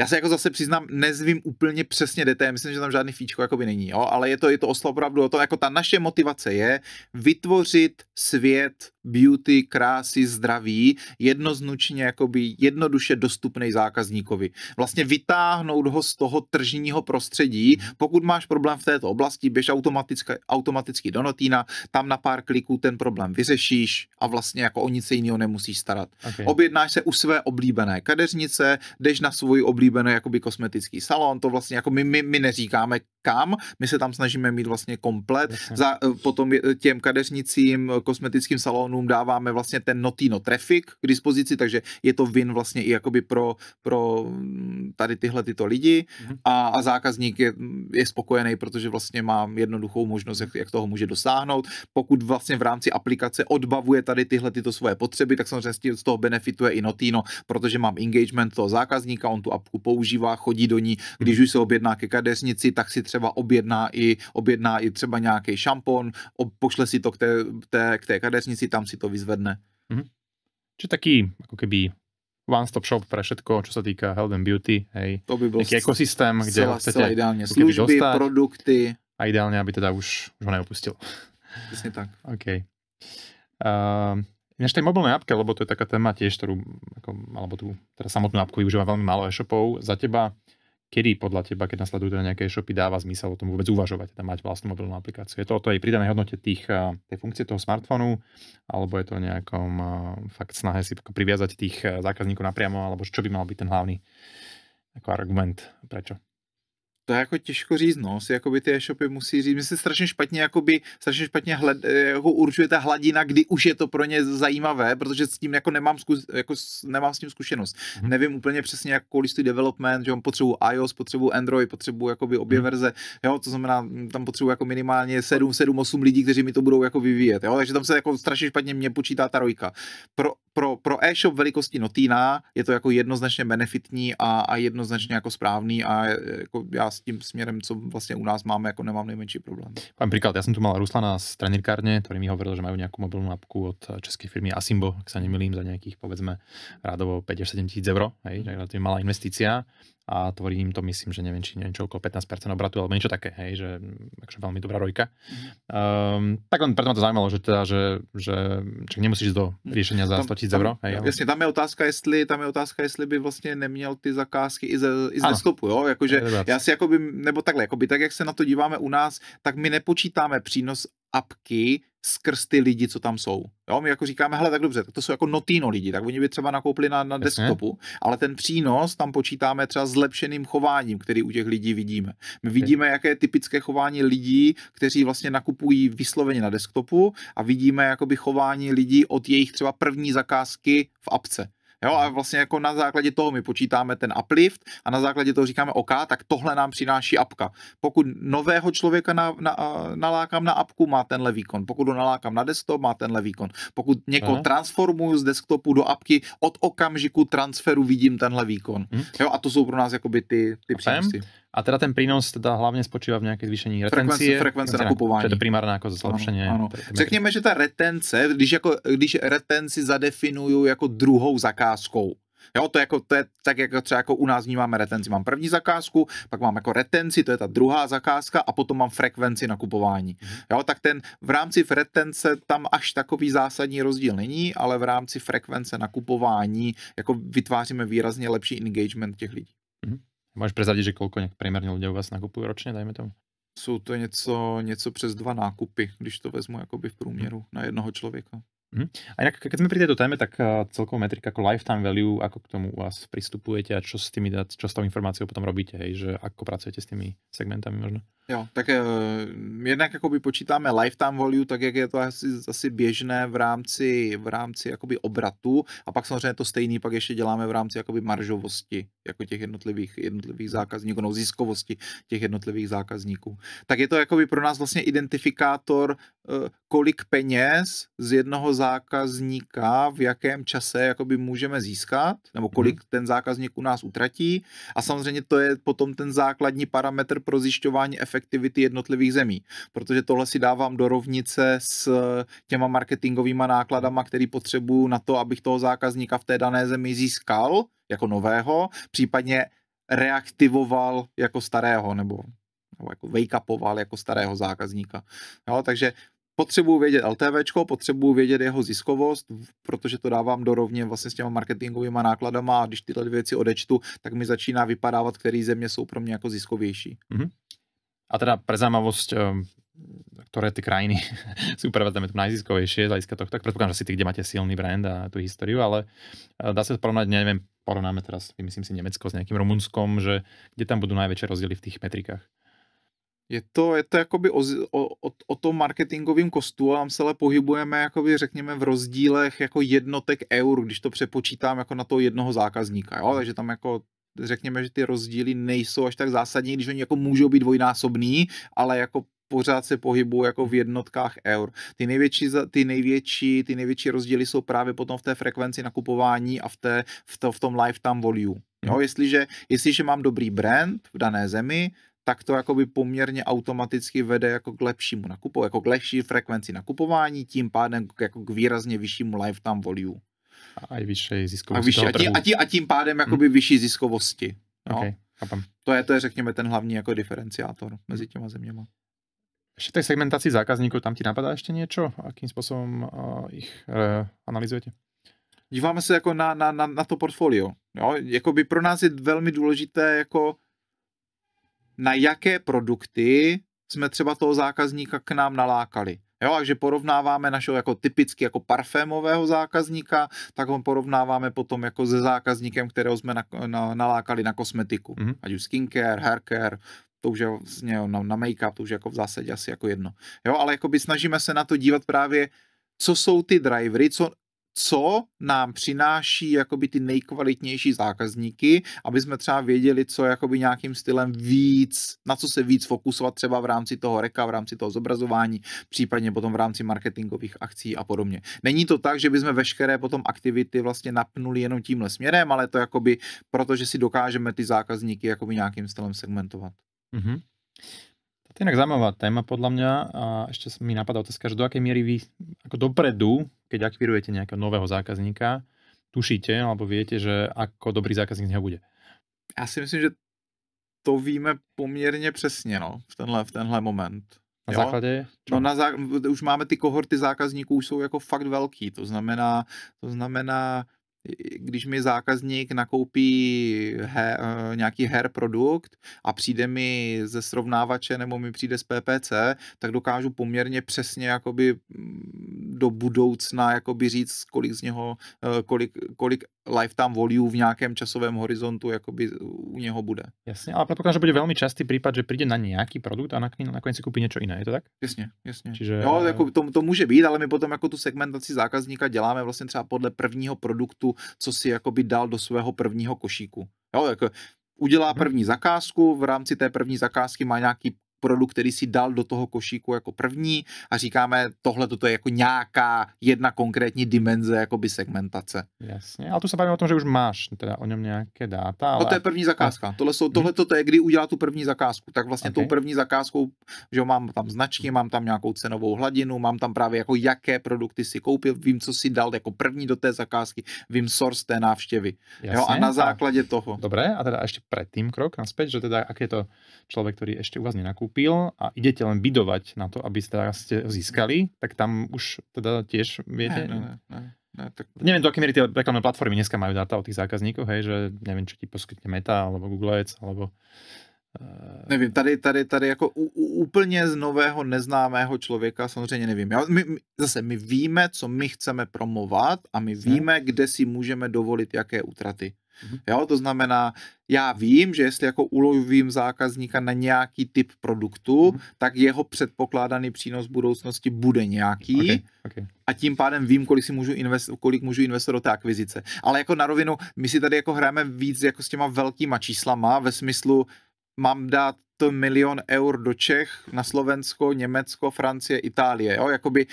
já se jako zase přiznám, nezvím úplně přesně detail, myslím, že tam žádný fíčko by není, jo? ale je to, je to oslo opravdu o to, jako ta naše motivace je vytvořit svět beauty, krásy, zdraví jednoznačně jakoby jednoduše dostupný zákazníkovi. Vlastně vytáhnout ho z toho tržního prostředí. Hmm. Pokud máš problém v této oblasti, běž automaticky, automaticky do Notina, tam na pár kliků ten problém vyřešíš a vlastně jako o nic jiného nemusíš starat. Okay. Objednáš se u své oblíbené kadeřnice, jdeš na svůj oblíbený jakoby kosmetický salon, to vlastně jako my, my, my neříkáme kam, my se tam snažíme mít vlastně komplet, za, eh, potom eh, těm kadeřnicím, eh, kosmetickým salonům Amazonům dáváme vlastně ten Notino Traffic k dispozici, takže je to win vlastně i jakoby pro, pro mm, tady tyhle tyto lidi mhm. a, a zákazník je, je spokojený, protože vlastně má jednoduchou možnost, jak, jak toho může dosáhnout. Pokud vlastně v rámci aplikace odbavuje tady tyhle tyto svoje potřeby, tak samozřejmě z toho benefituje i Notino, protože mám engagement toho zákazníka, on tu apku používá, chodí do ní, když mhm. už se objedná ke kadeřnici, tak si třeba objedná i, objedná i třeba nějaký šampon, pošle si to k té, té, k té kadeřnici, tam si to vyzvedne. Mm-hmm. Čiže taký ako keby one stop shop pre všetko, čo sa týka health and beauty, hej. To by bol ekosystém, kde celá, chcete celá ideálne. Služby, dostať, produkty. A ideálne, aby teda už, už ho neopustil. Presne tak. OK. Uh, ehm, než tej mobilnej apke, lebo to je taká téma tiež, ktorú, ako, alebo tu teda samotnú apku využíva veľmi málo e-shopov, za teba kedy podľa teba, keď nasledujú teda nejaké e-shopy, dáva zmysel o tom vôbec uvažovať, teda mať vlastnú mobilnú aplikáciu? Je to o tej pridanej hodnote tých, tej funkcie toho smartfónu, alebo je to o nejakom fakt snahe si priviazať tých zákazníkov napriamo, alebo čo by mal byť ten hlavný ako argument, prečo? to je jako těžko říct, no, si jakoby ty e-shopy musí říct, mi se strašně špatně, jakoby, strašně špatně hled, eh, jako určuje ta hladina, kdy už je to pro ně zajímavé, protože s tím jako nemám, zku, jako nemám s tím zkušenost. Hmm. Nevím úplně přesně, jak kolistý development, že on potřebuji iOS, potřebuji Android, potřebuji by obě hmm. verze, jo, to znamená, tam potřebuji jako minimálně 7, 7, 8 lidí, kteří mi to budou jako vyvíjet, jo, takže tam se jako strašně špatně mě počítá ta rojka. Pro pro, pro e-shop velikosti Notina je to jako jednoznačně benefitní a, a jednoznačně jako správný a e, jako já s tím směrem, co vlastně u nás máme, jako nemám nejmenší problém. Pán příklad, já jsem tu mal Ruslana z trenírkárně, který mi hovoril, že mají nějakou mobilní mapku od české firmy Asimbo, jak se nemilím, za nějakých povedzme rádovo 5 až 7 tisíc euro, hej, to je malá investice a tvorí im to, myslím, že neviem, či čo okolo 15% obratu alebo niečo také, hej, že mm, akože veľmi dobrá rojka. Um, tak len preto ma to zaujímalo, že teda, že, že čak nemusíš do riešenia za 100 000 euro. Hej, jasne, tam je otázka, jestli, tam je otázka, jestli by vlastne neměl ty zakázky i ze, i ze stopu, jo, jakože já si jakoby, nebo takhle, jakoby tak, jak se na to díváme u nás, tak my nepočítáme přínos apky skrz ty lidi, co tam jsou. Jo, my jako říkáme, hele, tak dobře, tak to jsou jako notino lidi, tak oni by třeba nakoupili na, na desktopu, ale ten přínos tam počítáme třeba zlepšeným chováním, který u těch lidí vidíme. My vidíme, jaké je typické chování lidí, kteří vlastně nakupují vysloveně na desktopu a vidíme jakoby chování lidí od jejich třeba první zakázky v apce. Jo, a vlastně jako na základě toho my počítáme ten uplift a na základě toho říkáme OK, tak tohle nám přináší apka. Pokud nového člověka na, na, nalákám na apku, má tenhle výkon. Pokud ho nalákám na desktop, má tenhle výkon. Pokud někoho Aha. transformuju z desktopu do apky, od okamžiku transferu vidím tenhle výkon. Hmm. Jo, a to jsou pro nás jakoby ty, ty přínosy. A teda ten prínos teda hlavně spočívá v nějaké zvýšení retencie. Frekvence nakupování. To je primárně jako zlepšení. Řekněme, že ta retence, když, jako, když retenci zadefinuju jako druhou zakázkou, Jo, to, je jako, to je tak, jako třeba jako u nás vnímáme retenci. Mám první zakázku, pak mám jako retenci, to je ta druhá zakázka a potom mám frekvenci nakupování. Mhm. Jo, tak ten v rámci retence tam až takový zásadní rozdíl není, ale v rámci frekvence nakupování jako vytváříme výrazně lepší engagement těch lidí. Mm-hmm. Máš prezradit, že nějak průměrně lidé u vás nakupují ročně, dajme tomu? Jsou to něco, něco přes dva nákupy, když to vezmu jakoby v průměru na jednoho člověka. Mhm. A jinak, keď jsme pri této téme, tak eh, celková metrika jako lifetime value, ako k tomu u vás pristupujete a čo s, tými, čo s tou informací potom robíte, hej, že ako pracujete s těmi segmentami možno? Jo, tak uh, jednak jakoby počítáme lifetime value, tak jak je to asi, asi běžné v rámci, v rámci jakoby obratu a pak samozřejmě to stejný pak ještě děláme v rámci jakoby maržovosti jako těch jednotlivých, jednotlivých mhm. zákazníků, no ziskovosti těch jednotlivých zákazníků. Tak je to jakoby pro nás vlastně identifikátor, uh, kolik peněz z jednoho zákazníka v jakém čase jakoby můžeme získat, nebo kolik hmm ten zákazník u nás utratí. A samozřejmě to je potom ten základní parametr pro zjišťování efektivity jednotlivých zemí, protože tohle si dávám do rovnice s těma marketingovými nákladama, který potřebuju na to, abych toho zákazníka v té dané zemi získal jako nového, případně reaktivoval jako starého, nebo, nebo jako wake upoval jako starého zákazníka. Jo, takže potřebuju vědět LTVčko, potřebuju vědět jeho ziskovost, protože to dávám do rovně vlastně s těma marketingovými nákladama a když tyhle věci odečtu, tak mi začíná vypadávat, které země jsou pro mě jako ziskovější. Mm-hmm. A teda prezámavost, eh, které ty krajiny jsou pro vás tam najziskovejšie z hlediska tohto, tak předpokládám, že si ty, kde máte silný brand a tu historii, ale eh, dá se to porovnať, neviem, porovnáme teraz, myslím si Německo s nějakým Rumunskom, že kde tam budou největší rozdíly v těch metrikách? Je to, je to jakoby o, o, o tom marketingovém kostu a tam se ale pohybujeme, jakoby řekněme, v rozdílech jako jednotek eur, když to přepočítám jako na toho jednoho zákazníka, jo? takže tam jako řekněme, že ty rozdíly nejsou až tak zásadní, když oni jako můžou být dvojnásobný, ale jako pořád se pohybují jako v jednotkách eur. Ty největší, ty největší, ty největší rozdíly jsou právě potom v té frekvenci nakupování a v, té, v, to, v tom lifetime volume. Jo, mhm. jestliže, jestliže mám dobrý brand v dané zemi, tak to jakoby poměrně automaticky vede jako k lepšímu nakupu, jako k lepší frekvenci nakupování, tím pádem k, jako k výrazně vyššímu lifetime value. A i vyšší ziskovosti. A, vyšší, a, tím, a, tím, a tím pádem jakoby hmm. vyšší ziskovosti. No. Okay, To je, to je, řekněme, ten hlavní jako diferenciátor hmm. mezi těma zeměma. Ještě té segmentaci zákazníků, tam ti napadá ještě něco? Jakým způsobem uh, ich uh, analyzujete? Díváme se jako na, na, na, na to portfolio. Jo? Jakoby pro nás je velmi důležité jako na jaké produkty jsme třeba toho zákazníka k nám nalákali. Jo, takže porovnáváme našeho jako typicky jako parfémového zákazníka, tak ho porovnáváme potom jako se zákazníkem, kterého jsme na, na, nalákali na kosmetiku. Mm-hmm. Ať už skincare, haircare, to už je vlastně na, na make-up, to už jako v zásadě asi jako jedno. Jo, ale jakoby snažíme se na to dívat právě, co jsou ty drivery, co co nám přináší jakoby ty nejkvalitnější zákazníky, aby jsme třeba věděli, co jakoby nějakým stylem víc, na co se víc fokusovat třeba v rámci toho reka, v rámci toho zobrazování, případně potom v rámci marketingových akcí a podobně. Není to tak, že bychom veškeré potom aktivity vlastně napnuli jenom tímhle směrem, ale to jakoby, protože si dokážeme ty zákazníky jakoby nějakým stylem segmentovat. Mm-hmm. To je inak zaujímavá téma podľa mňa a ešte mi napadá otázka, že do akej miery vy ako dopredu, keď akvirujete nejakého nového zákazníka, tušíte alebo viete, že ako dobrý zákazník z neho bude? Já si myslím, že to víme poměrně přesně no, v, tenhle, v tenhle moment. Na jo? základě? No na zá... už máme ty kohorty zákazníků, už jsou jako fakt velký, to znamená, to znamená když mi zákazník nakoupí he, eh, nějaký her produkt a přijde mi ze srovnávače nebo mi přijde z PPC, tak dokážu poměrně přesně jakoby mm, do budoucna jakoby říct, kolik z něho, eh, kolik, kolik lifetime volume v nějakém časovém horizontu jakoby u něho bude. Jasně, ale předpokládám, že bude velmi častý případ, že přijde na nějaký produkt a nakonec si koupí něco jiné, je to tak? Jasně, jasně. Čiže... Jo, jako to, to, může být, ale my potom jako tu segmentaci zákazníka děláme vlastně třeba podle prvního produktu co si jakoby dal do svého prvního košíku. Jo, jako udělá mhm. první zakázku, v rámci té první zakázky má nějaký produkt, který si dal do toho košíku jako první a říkáme, tohle toto je jako nějaká jedna konkrétní dimenze jakoby segmentace. Jasně, ale tu se bavíme o tom, že už máš teda o něm nějaké dáta. No, ale... No to je první zakázka. A... Tohle, jsou, mhm. tohle to je, kdy udělá tu první zakázku. Tak vlastně okay. tou první zakázkou, že mám tam značky, mám tam nějakou cenovou hladinu, mám tam právě jako jaké produkty si koupil, vím, co si dal jako první do té zakázky, vím source té návštěvy. Jasně, jo, a na základě a... toho. Dobré, a teda ještě tím krok naspäť, že teda, jak je to člověk, který ještě u vás nenakup kúpil a idete len bidovať na to, aby teda ste získali, tak tam už teda tiež viete... Ne, no. ne, ne, ne, tak... Neviem, do aké miery tie reklamné platformy dneska majú data o tých zákazníkoch, hej, že neviem, či ti poskytne Meta, alebo Google Ads, alebo... Eh, nevím, tady, tady, tady jako u, u, úplně z nového neznámého člověka samozřejmě nevím. Já, my, my, zase my víme, co my chceme promovat a my mhm. víme, kde si můžeme dovolit jaké útraty. Mhm. Jo, to znamená, já vím, že jestli jako ulovím zákazníka na nějaký typ produktu, mm. tak jeho předpokládaný přínos v budoucnosti bude nějaký okay, okay. a tím pádem vím, kolik si můžu invest, kolik můžu investovat do té akvizice. Ale jako na rovinu, my si tady jako hrajeme víc jako s těma velkýma číslama ve smyslu, mám dát to milion eur do Čech, na Slovensko, Německo, Francie, Itálie. Jo? Jakoby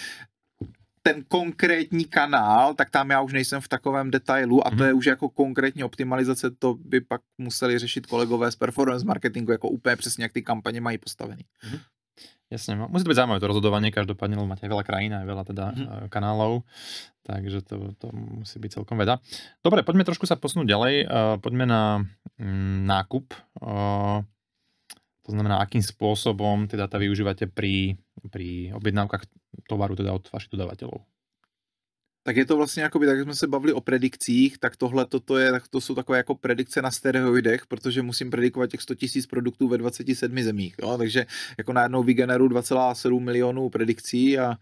ten konkrétní kanál, tak tam já už nejsem v takovém detailu a to mhm. je už jako konkrétní optimalizace, to by pak museli řešit kolegové z performance marketingu, jako úplně přesně, jak ty kampaně mají postavený. Mhm. Jasně, no. musí to být zajímavé to rozhodování každopádně, lebo máte veľa krajín a veľa teda mm. kanálov, takže to, to musí být celkom veda. Dobre, pojďme trošku se posunout ďalej, uh, na mm, nákup, uh, to znamená, akým spôsobom ty data využívate pri pri objednávkach tovaru teda od vašich dodavatelů. Tak je to vlastně jako by, tak jsme se bavili o predikcích, tak tohle toto je, tak to jsou takové jako predikce na stereoidech, protože musím predikovat těch 100 000 produktů ve 27 zemích, jo? takže jako najednou vygeneru 2,7 milionů predikcí a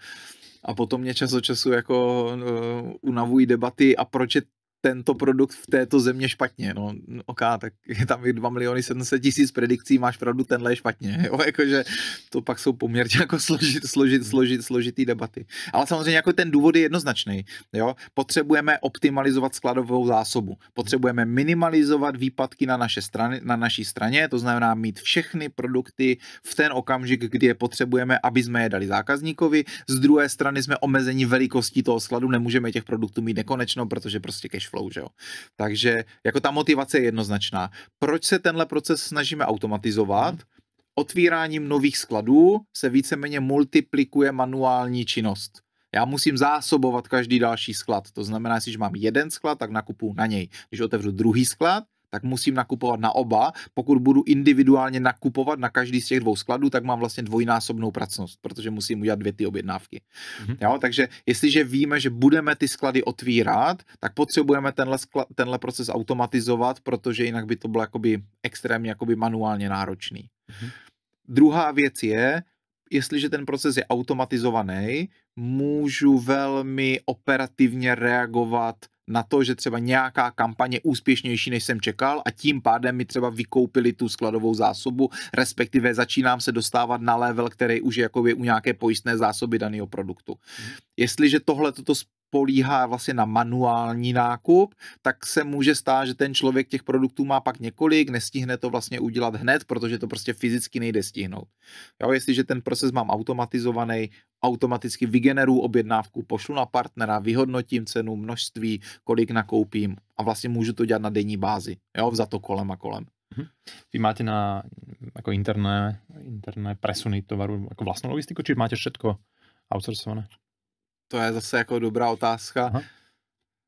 a potom mě čas od času jako uh, unavují debaty a proč je tento produkt v této země špatně. No, ok, tak je tam 2 miliony 700 tisíc predikcí, máš pravdu, tenhle je špatně. Jo? Jakože to pak jsou poměrně jako složit, složit, složit, složitý debaty. Ale samozřejmě jako ten důvod je jednoznačný. Jo? Potřebujeme optimalizovat skladovou zásobu. Potřebujeme minimalizovat výpadky na, naše strany, na naší straně, to znamená mít všechny produkty v ten okamžik, kdy je potřebujeme, aby jsme je dali zákazníkovi. Z druhé strany jsme omezení velikostí toho skladu, nemůžeme těch produktů mít nekonečno, protože prostě cash flow, že jo. Takže jako ta motivace je jednoznačná. Proč se tenhle proces snažíme automatizovat? Otvíráním nových skladů se víceméně multiplikuje manuální činnost. Já musím zásobovat každý další sklad. To znamená, že když mám jeden sklad, tak nakupu na něj. Když otevřu druhý sklad, tak musím nakupovat na oba. Pokud budu individuálně nakupovat na každý z těch dvou skladů, tak mám vlastně dvojnásobnou pracnost, protože musím udělat dvě ty objednávky. Mm-hmm. Jo, takže jestliže víme, že budeme ty sklady otvírat, tak potřebujeme tenhle, skla- tenhle proces automatizovat, protože jinak by to bylo jakoby extrémně jakoby manuálně náročný. Mm-hmm. Druhá věc je, jestliže ten proces je automatizovaný, můžu velmi operativně reagovat na to, že třeba nějaká kampaně úspěšnější, než jsem čekal a tím pádem mi třeba vykoupili tu skladovou zásobu, respektive začínám se dostávat na level, který už je jakoby u nějaké pojistné zásoby daného produktu. Jestliže tohle toto políhá vlastně na manuální nákup, tak se může stát, že ten člověk těch produktů má pak několik, nestihne to vlastně udělat hned, protože to prostě fyzicky nejde stihnout. Jo, jestliže ten proces mám automatizovaný, automaticky vygeneruju objednávku, pošlu na partnera, vyhodnotím cenu, množství, kolik nakoupím a vlastně můžu to dělat na denní bázi, jo, za to kolem a kolem. Mhm. Vy máte na jako interné, interné presuny tovaru jako vlastnou logistiku, či máte všetko outsourcované? To je zase jako dobrá otázka. Aha.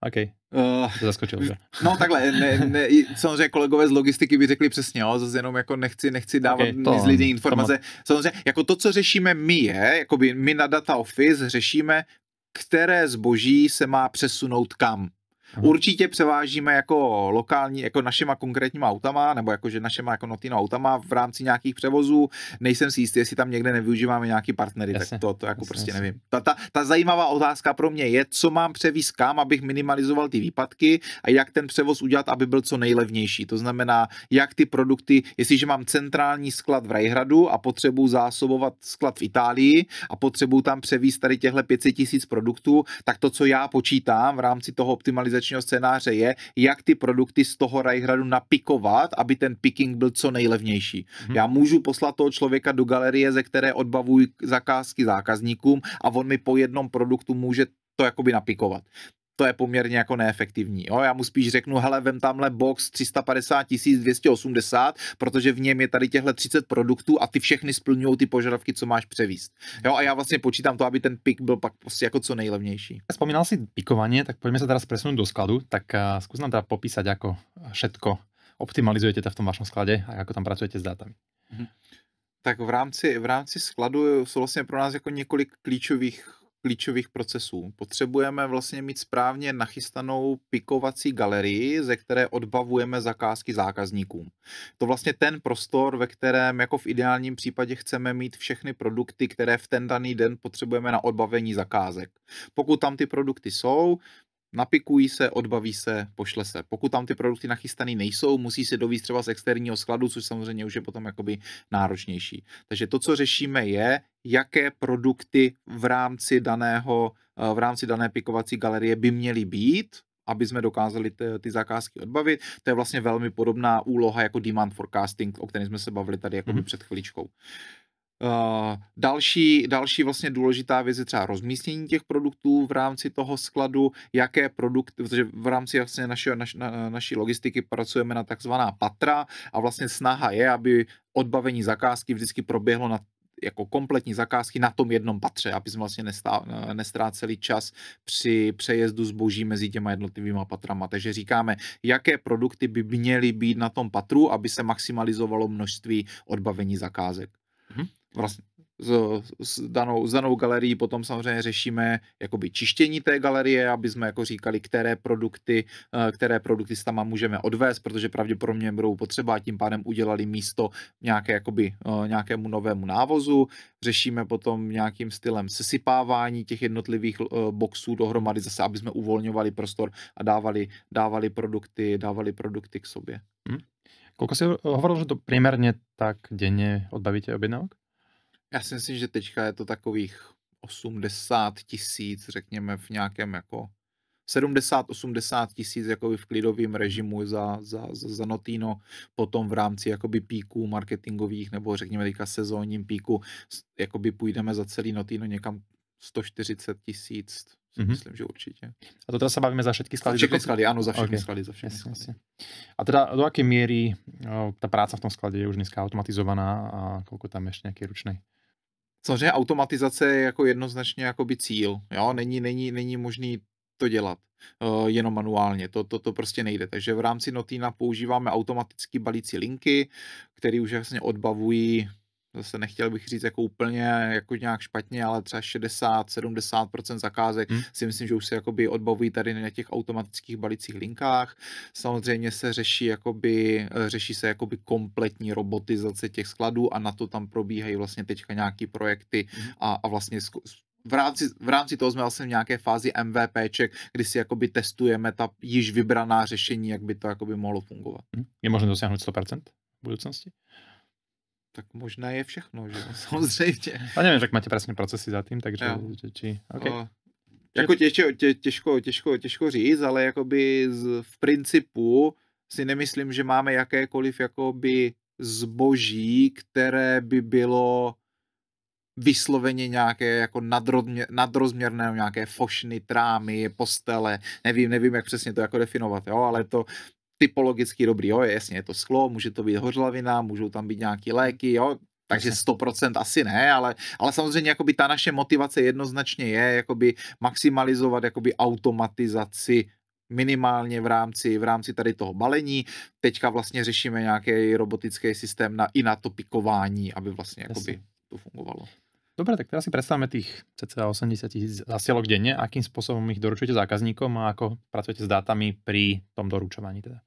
OK. Uh, zaskočil, že? No takhle, ne, ne, samozřejmě kolegové z logistiky by řekli přesně, jo, zase jenom jako nechci, nechci dávat okay, to, z lidí informace. To samozřejmě, jako to, co řešíme my je, jakoby my na Data Office řešíme, které zboží se má přesunout kam. Určitě převážíme jako lokální, jako našima konkrétníma autama, nebo jako že našima jako Notino autama v rámci nějakých převozů. Nejsem si jistý, jestli tam někde nevyužíváme nějaký partnery, jasne, tak to, to jako jasne, prostě jasne. nevím. Ta, ta, ta zajímavá otázka pro mě je, co mám převíz kam, abych minimalizoval ty výpadky a jak ten převoz udělat, aby byl co nejlevnější. To znamená, jak ty produkty, jestliže mám centrální sklad v Rajhradu a potřebuji zásobovat sklad v Itálii a potřebuji tam převíz tady těchto 500 tisíc produktů, tak to, co já počítám v rámci toho optimalizace realizačního scénáře je, jak ty produkty z toho Rajhradu napikovat, aby ten picking byl co nejlevnější. Hmm. Já můžu poslat toho člověka do galerie, ze které odbavuji zakázky zákazníkům a on mi po jednom produktu může to jakoby napikovat to je poměrně jako neefektivní. Jo? Já mu spíš řeknu, hele, vem tamhle box 350 280, protože v něm je tady těchto 30 produktů a ty všechny splňují ty požadavky, co máš převíst. Jo? A já vlastně počítám to, aby ten pik byl pak prostě jako co nejlevnější. Vzpomínal si pikování, tak pojďme se teda přesunout do skladu, tak eh, zkus nám teda popísat, jako všetko optimalizujete v tom vašem skladě a jako tam pracujete s dátami. Mhm. Tak v rámci, v rámci skladu jsou vlastně pro nás jako několik klíčových klíčových procesů. Potřebujeme vlastně mít správně nachystanou pikovací galerii, ze které odbavujeme zakázky zákazníkům. To vlastně ten prostor, ve kterém jako v ideálním případě chceme mít všechny produkty, které v ten daný den potřebujeme na odbavení zakázek. Pokud tam ty produkty jsou, napikují se, odbaví se, pošle se. Pokud tam ty produkty nachystané nejsou, musí se dovíst třeba z externího skladu, což samozřejmě už je potom jakoby náročnější. Takže to, co řešíme, je, jaké produkty v rámci daného eh, v rámci dané pikovací galerie by měly být, aby jsme dokázali ty, ty zakázky odbavit. To je vlastně velmi podobná úloha jako demand forecasting, o kterém jsme se bavili tady jako mm-hmm. před chviličkou. Uh, Eh, další, další vlastně důležitá věc je třeba rozmístění těch produktů v rámci toho skladu, jaké produkt, protože v rámci vlastně naší naš, na, naší logistiky pracujeme na takzvaná patra a vlastně snaha je, aby odbavení zakázky vždycky proběhlo na jako kompletní zakázky na tom jednom patře, aby jsme vlastně eh, nestráceli čas při přejezdu zboží mezi těma jednotlivýma patrama. Takže říkáme, jaké produkty by měly být na tom patru, aby se maximalizovalo množství odbavení zakázek. Mm-hmm vlastně s, s, danou, s danou galerií potom samozřejmě řešíme jakoby čištění té galerie, aby jsme jako říkali, které produkty, eh, které produkty s tam můžeme odvést, protože pravděpodobně budou potřeba a tím pádem udělali místo nějaké, jakoby, eh, nějakému novému návozu. Řešíme potom nějakým stylem sesypávání těch jednotlivých eh, boxů dohromady zase, aby jsme uvolňovali prostor a dávali, dávali, produkty, dávali produkty k sobě. Hmm. Koľko si hovoril, že to primárně tak denně odbavíte objednávok? Já si myslím, že teďka je to takových 80 tisíc, řekněme, v nějakém jako 70-80 tisíc jakoby v klidovém režimu za, za, za, za Notino, potom v rámci jakoby píků marketingových nebo řekněme teďka sezónním píku, jakoby půjdeme za celý Notino někam 140 tisíc, mm-hmm. myslím, že určitě. A to teda se bavíme za všechny sklady? Za všechny sklady, ano, za všechny okay. sklady. Za všechny jasne, sklady. Jasne. A teda do jaké míry no, ta práce v tom skladě je už dneska automatizovaná a kolko tam ještě nějaký ručné samozřejmě automatizace je jako jednoznačně jakoby cíl, jo, není, není, není možný to dělat uh, jenom manuálně, to, to, to prostě nejde. Takže v rámci Notina používáme automaticky balící linky, které už vlastně odbavují zase nechtěl bych říct jako úplně jako nějak špatně, ale třeba 60-70% zakázek hmm. si myslím, že už se jakoby odbavují tady na těch automatických balicích linkách. Samozřejmě se řeší jakoby, eh, řeší se jakoby kompletní robotizace těch skladů a na to tam probíhají vlastně teďka nějaký projekty hmm. a, a vlastně v rámci, v rámci toho jsme vlastně v nějaké fázi MVPček, kdy si jakoby testujeme ta již vybraná řešení, jak by to jakoby mohlo fungovat. Hmm. Je možné dosáhnout 100% v budoucnosti? tak možná je všechno, že samozřejmě. A nevím, jak máte přesně procesy za tím, takže jo. či, okay. o, jako tě, tě, těžko, těžko, těžko říct, ale jakoby z, v principu si nemyslím, že máme jakékoliv jakoby zboží, které by bylo vysloveně nějaké jako nadrozměr, nadrozměrné, nějaké fošny, trámy, postele, nevím, nevím, jak přesně to jako definovat, jo, ale to, typologicky dobrý, jo, jasně, je to sklo, může to být hořlavina, můžou tam být nějaké léky, jo, takže 100% asi ne, ale, ale samozřejmě jakoby ta naše motivace jednoznačně je jakoby maximalizovat jakoby automatizaci minimálně v rámci, v rámci tady toho balení. Teďka vlastně řešíme nějaký robotický systém na, i na to pikování, aby vlastně jakoby to fungovalo. Dobre, tak teraz si predstavme tých cca 80 tisíc zasielok denne, akým spôsobom ich doručujete zákazníkom a ako pracujete s dátami pri tom doručovaní teda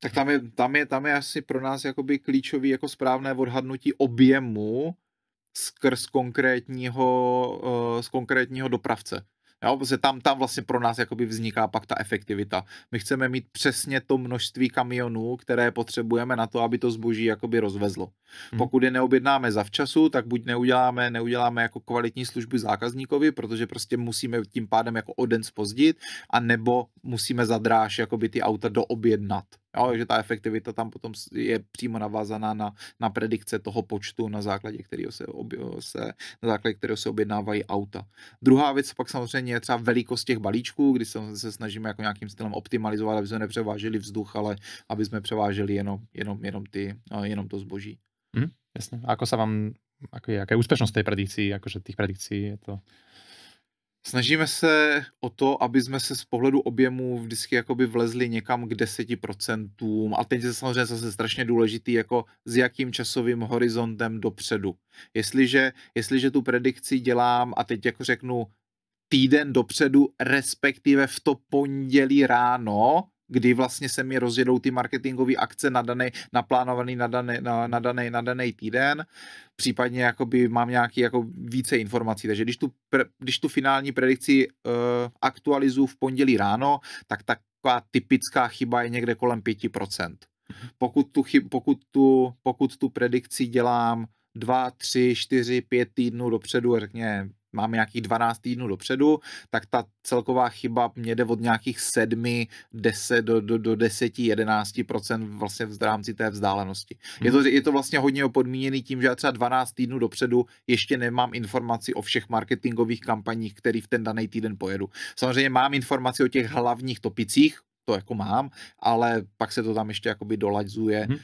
tak tam je, tam je, tam je asi pro nás jakoby klíčový jako správné odhadnutí objemu skrz konkrétního, uh, z konkrétního dopravce. Jo, protože tam, tam vlastně pro nás jakoby vzniká pak ta efektivita. My chceme mít přesně to množství kamionů, které potřebujeme na to, aby to zboží jakoby rozvezlo. Mhm. Pokud je neobjednáme zavčasu, tak buď neuděláme, neuděláme jako kvalitní službu zákazníkovi, protože prostě musíme tím pádem jako o den spozdit, nebo musíme zadráž jakoby ty auta doobjednat. Jo, že ta efektivita tam potom je přímo navázaná na, na predikce toho počtu, na základě kterého se, obj, se, na základě kterého se objednávají auta. Druhá věc pak samozřejmě je třeba velikost těch balíčků, kdy se, se snažíme jako nějakým stylem optimalizovat, aby jsme nepřeváželi vzduch, ale aby jsme převáželi jenom, jenom, jenom, ty, no, jenom to zboží. Mm, hm, jasně. A jako se vám, jako je, aká je úspešnosť tej predikcii, akože tých je to Snažíme se o to, aby jsme se z pohledu objemu vždycky jakoby vlezli někam k 10%. A teď je samozřejmě zase strašně důležitý, jako s jakým časovým horizontem dopředu. Jestliže, jestliže tu predikci dělám a teď jako řeknu týden dopředu, respektive v to pondělí ráno, kdy vlastně se mi rozjedou ty marketingové akce na daný, naplánovaný na daný, na, na daný, na daný týden, případně jakoby mám nějaký jako více informací, takže když tu, když tu finální predikci uh, aktualizuju v pondělí ráno, tak taková typická chyba je někde kolem 5%. Mhm. Pokud tu, chyb, pokud tu, pokud tu predikci dělám dva, tři, čtyři, pět týdnů dopředu, řekně máme nějakých 12 týdnů dopředu, tak ta celková chyba mě jde od nějakých 7, 10 do, do, do 10, 11 vlastně v rámci té vzdálenosti. Hmm. Je, to, mhm. je to vlastně hodně podmíněný tím, že já třeba 12 týdnů dopředu ještě nemám informaci o všech marketingových kampaních, které v ten daný týden pojedu. Samozřejmě mám informaci o těch hlavních topicích, to jako mám, ale pak se to tam ještě jakoby dolaďzuje. Hmm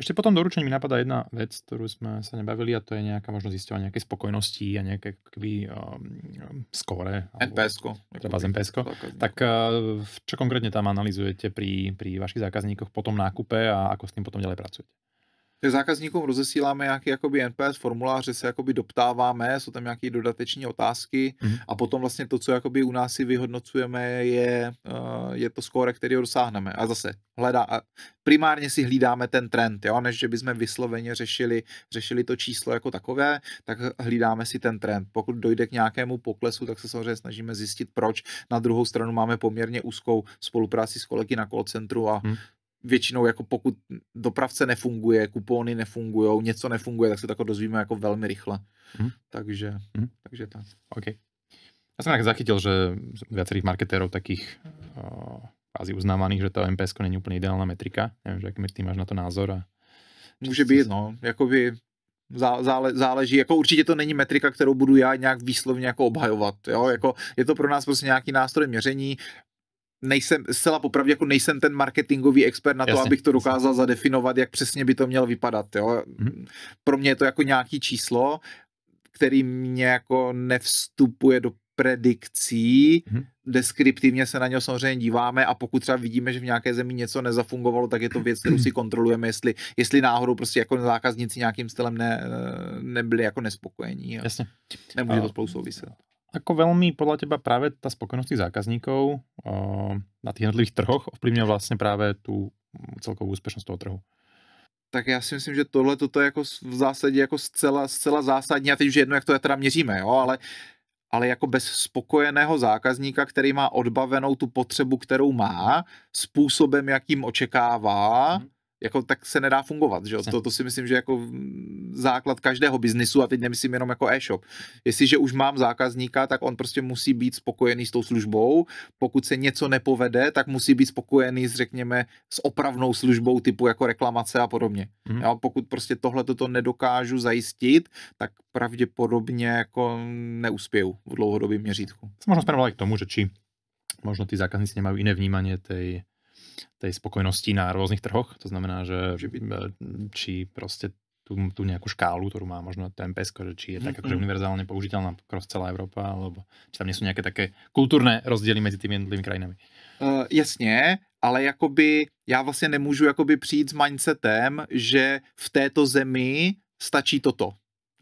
Ešte potom doručení mi napadá jedna vec, ktorú sme sa nebavili a to je nejaká možnosť zistovať nejaké spokojnosti a nejaké kví, um, um skore. NPS-ku. Treba z nps Tak uh, čo konkrétne tam analizujete pri, pri vašich zákazníkoch po tom nákupe a ako s tým potom ďalej pracujete? tak zákazníkům rozesíláme nějaký jakoby NPS formuláře, se jakoby doptáváme, jsou tam nějaké dodateční otázky mm-hmm. a potom vlastně to, co jakoby u nás si vyhodnocujeme, je, eh, je to skóre, který dosáhneme. A zase hledá, a primárně si hlídáme ten trend, jo, než že bychom vysloveně řešili, řešili to číslo jako takové, tak hlídáme si ten trend. Pokud dojde k nějakému poklesu, tak se samozřejmě snažíme zjistit, proč. Na druhou stranu máme poměrně úzkou spolupráci s kolegy na call centru a hmm většinou jako pokud dopravce nefunguje, kupóny nefungují, něco nefunguje, tak se to jako dozvíme jako velmi rychle. Hmm. Takže, hmm. takže tak. Ok. Já jsem tak zachytil, že viacerých marketérov takých eh, kvázi uznávaných, že ta MPS není úplně ideální metrika. Nevím, že jaký ty máš na to názor. A... Může být, no. Jakoby zále, záleží, jako určitě to není metrika, kterou budu já nějak výslovně jako obhajovat, jo, jako je to pro nás prostě nějaký nástroj měření, nejsem, zcela popravdě, jako nejsem ten marketingový expert na to, jasně, abych to dokázal jasně. zadefinovat, jak přesně by to mělo vypadat. Jo? Mm-hmm. Pro mě je to jako nějaký číslo, který mě jako nevstupuje do predikcí, mm-hmm. deskriptivně se na něj samozřejmě díváme a pokud třeba vidíme, že v nějaké zemi něco nezafungovalo, tak je to věc, kterou si kontrolujeme, jestli, jestli náhodou prostě jako zákazníci nějakým stylem ne, nebyli jako nespokojení. Jasně. Nemůže a, to spolu souviset. Ako veľmi podľa teba práve tá spokojnosť tých zákazníkov eh, na tých jednotlivých trhoch ovplyvňuje vlastně právě tu mm, celkovou úspěšnost toho trhu? Tak já si myslím, že tohle toto je jako v zásadě jako zcela, zcela zásadní a teď už jedno, jak to je teda měříme, jo, ale ale jako bez spokojeného zákazníka, který má odbavenou tu potřebu, kterou má, způsobem, jakým očekává, hmm jako tak se nedá fungovat, že to, to si myslím, že jako základ každého biznisu a teď nemyslím jenom jako e-shop. Jestliže už mám zákazníka, tak on prostě musí být spokojený s tou službou, pokud se něco nepovede, tak musí být spokojený s řekněme s opravnou službou typu jako reklamace a podobně. Mm. Já, pokud prostě tohle toto nedokážu zajistit, tak pravděpodobně jako neuspěju v dlouhodobém měřítku. Možná směrovali k tomu, že či možno tí zákazníci nemajú iné vnímanie tej tej spokojnosti na rôznych trhoch. To znamená, že, že e, či prostě tu, tu nejakú škálu, ktorú má možno ten PESCO, že či je tak akože univerzálne použiteľná cross celá Európa, alebo či tam nie sú nejaké také kulturné rozdíly mezi tými jednotlivými krajinami. Uh, e, jasně, ale jakoby já vlastně nemůžu jakoby přijít s mindsetem, že v této zemi stačí toto.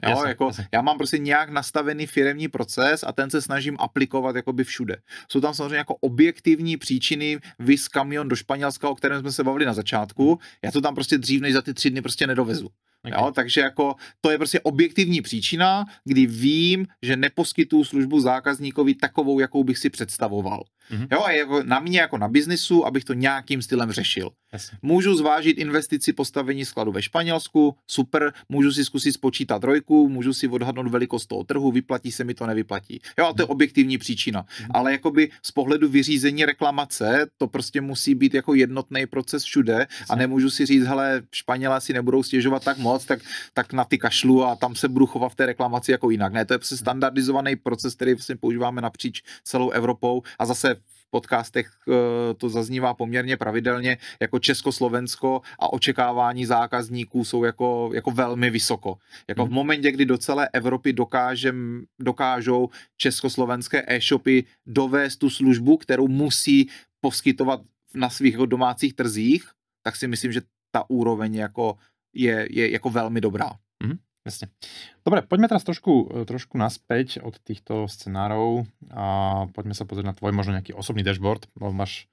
Jo, jasně, jako, jasně. Já mám prostě nějak nastavený firemní proces a ten se snažím aplikovat jakoby všude. Jsou tam samozřejmě jako objektivní příčiny, vys kamion do Španělska, o kterém jsme se bavili na začátku, hmm. já to tam prostě dřív než za ty tři dny prostě nedovezu. Okay. Jo, takže jako to je prostě objektivní příčina, kdy vím, že neposkytuju službu zákazníkovi takovou, jakou bych si představoval. Mm-hmm. Jo, a je na mě jako na biznisu, abych to nějakým stylem řešil. Jasně. Můžu zvážit investici postavení skladu ve Španělsku, super, můžu si zkusit spočítat trojku, můžu si odhadnout velikost toho trhu, vyplatí se mi to, nevyplatí. Jo, a to je mhm. objektivní příčina. Mm-hmm. Ale jakoby z pohledu vyřízení reklamace, to prostě musí být jako jednotný proces všude Jasně. a nemůžu si říct, hele, Španělé si nebudou stěžovat tak moc, tak, tak na ty kašlu a tam se budu chovat v té reklamaci jako jinak. Ne, to je prostě standardizovaný proces, který vlastně používáme napříč celou Evropou a zase podcastech eh, to zaznívá poměrně pravidelně, jako Československo a očekávání zákazníků jsou jako, jako velmi vysoko. Jako v mhm. momentě, kdy do celé Evropy dokážem, dokážou československé e-shopy dovést tu službu, kterou musí poskytovat na svých domácích trzích, tak si myslím, že ta úroveň jako je, je jako velmi dobrá. Jasne. Dobre, poďme teraz trošku, e, trošku naspäť od týchto scenárov a poďme sa pozrieť na tvoj možno nejaký osobný dashboard, lebo máš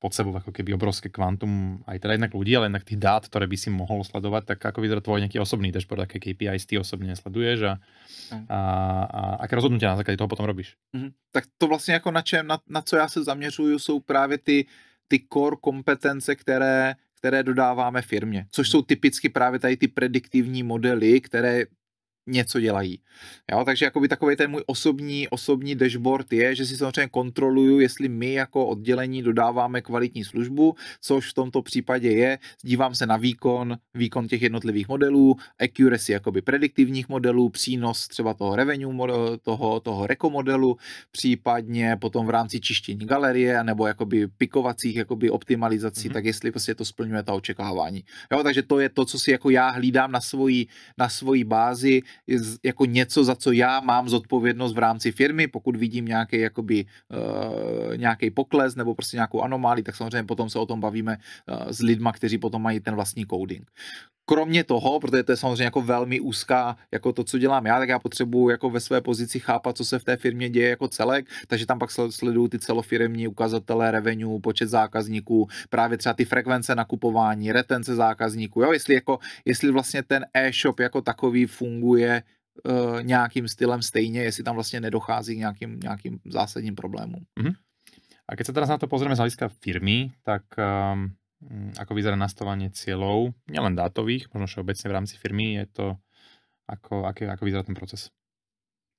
pod sebou ako keby obrovské kvantum aj teda jednak ľudí, ale jednak tých dát, ktoré by si mohol sledovať, tak ako vyzerá tvoj nejaký osobný dashboard, aké KPIs ty osobně sleduješ a, a, a aké rozhodnutia na základě toho potom robíš? Mm -hmm. Tak to vlastně jako na čem, na, na co já se zaměřuju, jsou právě ty, ty core kompetence, které které dodáváme firmě, což jsou typicky právě tady ty prediktivní modely, které něco dělají. Jo, takže jakoby takový ten můj osobní, osobní dashboard je, že si samozřejmě kontroluju, jestli my jako oddělení dodáváme kvalitní službu, což v tomto případě je, dívám se na výkon, výkon těch jednotlivých modelů, accuracy jakoby prediktivních modelů, přínos třeba toho revenue, model, toho, toho reko modelu, případně potom v rámci čištění galerie nebo jakoby pikovacích jakoby optimalizací, mm-hmm. tak jestli prostě to splňuje ta očekávání. Jo, takže to je to, co si jako já hlídám na svoji, na svoji bázi, jako něco, za co já mám zodpovědnost v rámci firmy, pokud vidím nějaký, jakoby, eh, nějaký pokles nebo prostě nějakou anomálii, tak samozřejmě potom se o tom bavíme eh, s lidma, kteří potom mají ten vlastní coding kromě toho, protože to je samozřejmě jako velmi úzká, jako to, co dělám já, tak já potřebuji jako ve své pozici chápat, co se v té firmě děje jako celek, takže tam pak sleduju ty celofirmní ukazatele, revenue, počet zákazníků, právě třeba ty frekvence nakupování, retence zákazníků, jo, jestli jako, jestli vlastně ten e-shop jako takový funguje e, nějakým stylem stejně, jestli tam vlastně nedochází k nějakým, nějakým zásadním problémům. Mm-hmm. A když se teda na to pozrieme z hlediska firmy, tak um, Mm, ako vyzerá nastavovanie cieľov, nielen dátových, možno všeobecne v rámci firmy, je to, ako, aký, ako vyzerá ten proces?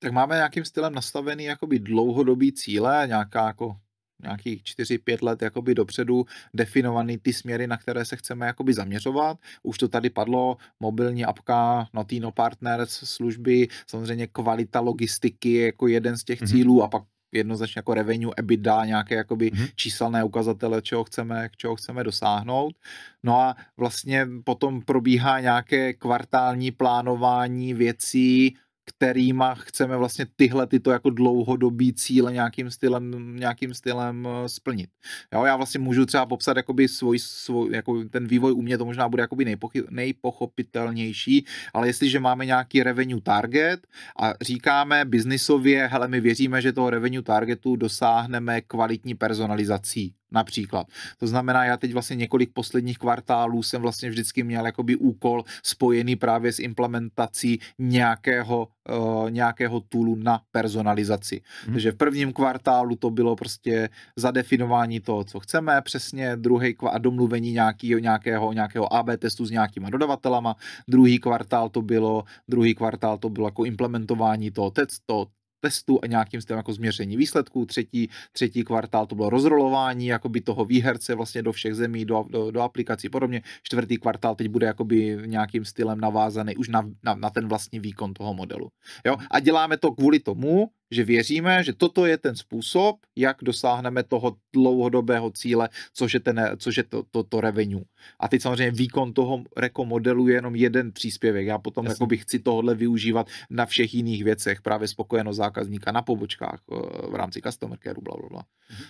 Tak máme nějakým stylem nastavený jakoby dlouhodobý cíle, nějaká jako nějakých 4-5 let jakoby dopředu definovaný ty směry, na které se chceme jakoby zaměřovat. Už to tady padlo, mobilní apka, Notino Partners, služby, samozřejmě kvalita logistiky jako jeden z těch mm-hmm. cílů a pak jednoznačně jako revenue, EBITDA, nějaké jakoby mm-hmm. číselné ukazatele, čeho chceme, čeho chceme dosáhnout. No a vlastně potom probíhá nějaké kvartální plánování věcí, kterýma chceme vlastně tyhle tyto jako dlouhodobý cíle nějakým stylem, nějakým stylem eh, splnit. Jo, já vlastně můžu třeba popsat jakoby svůj, svůj jako ten vývoj u mě, to možná bude jakoby nejpochy, nejpochopitelnější, ale jestliže máme nějaký revenue target a říkáme biznisově, hele, my věříme, že toho revenue targetu dosáhneme kvalitní personalizací například. To znamená, já teď vlastně několik posledních kvartálů jsem vlastně vždycky měl jakoby úkol spojený právě s implementací nějakého, uh, nějakého toolu na personalizaci. Hmm. Takže v prvním kvartálu to bylo prostě zadefinování toho, co chceme, přesně druhý a domluvení nějakého, nějakého, nějakého AB testu s nějakýma dodavatelama, druhý kvartál to bylo, druhý kvartál to bylo jako implementování toho, test, toho testů a nějakým stylem jako změření výsledků. Třetí, třetí kvartál to bylo rozrolování jakoby toho výherce vlastně do všech zemí, do, do, do aplikací podobně. Čtvrtý kvartál teď bude jakoby nějakým stylem navázaný už na, na, na ten vlastní výkon toho modelu. Jo? A děláme to kvůli tomu, že věříme, že toto je ten způsob, jak dosáhneme toho dlouhodobého cíle, což je, ten, což je to, to, to revenue. A teď samozřejmě výkon toho reko modelu je jenom jeden příspěvek. Já potom jako bych chci tohle využívat na všech jiných věcech, právě spokojenost zákazníka na pobočkách eh, v rámci customer care, bla, bla, bla. Mhm.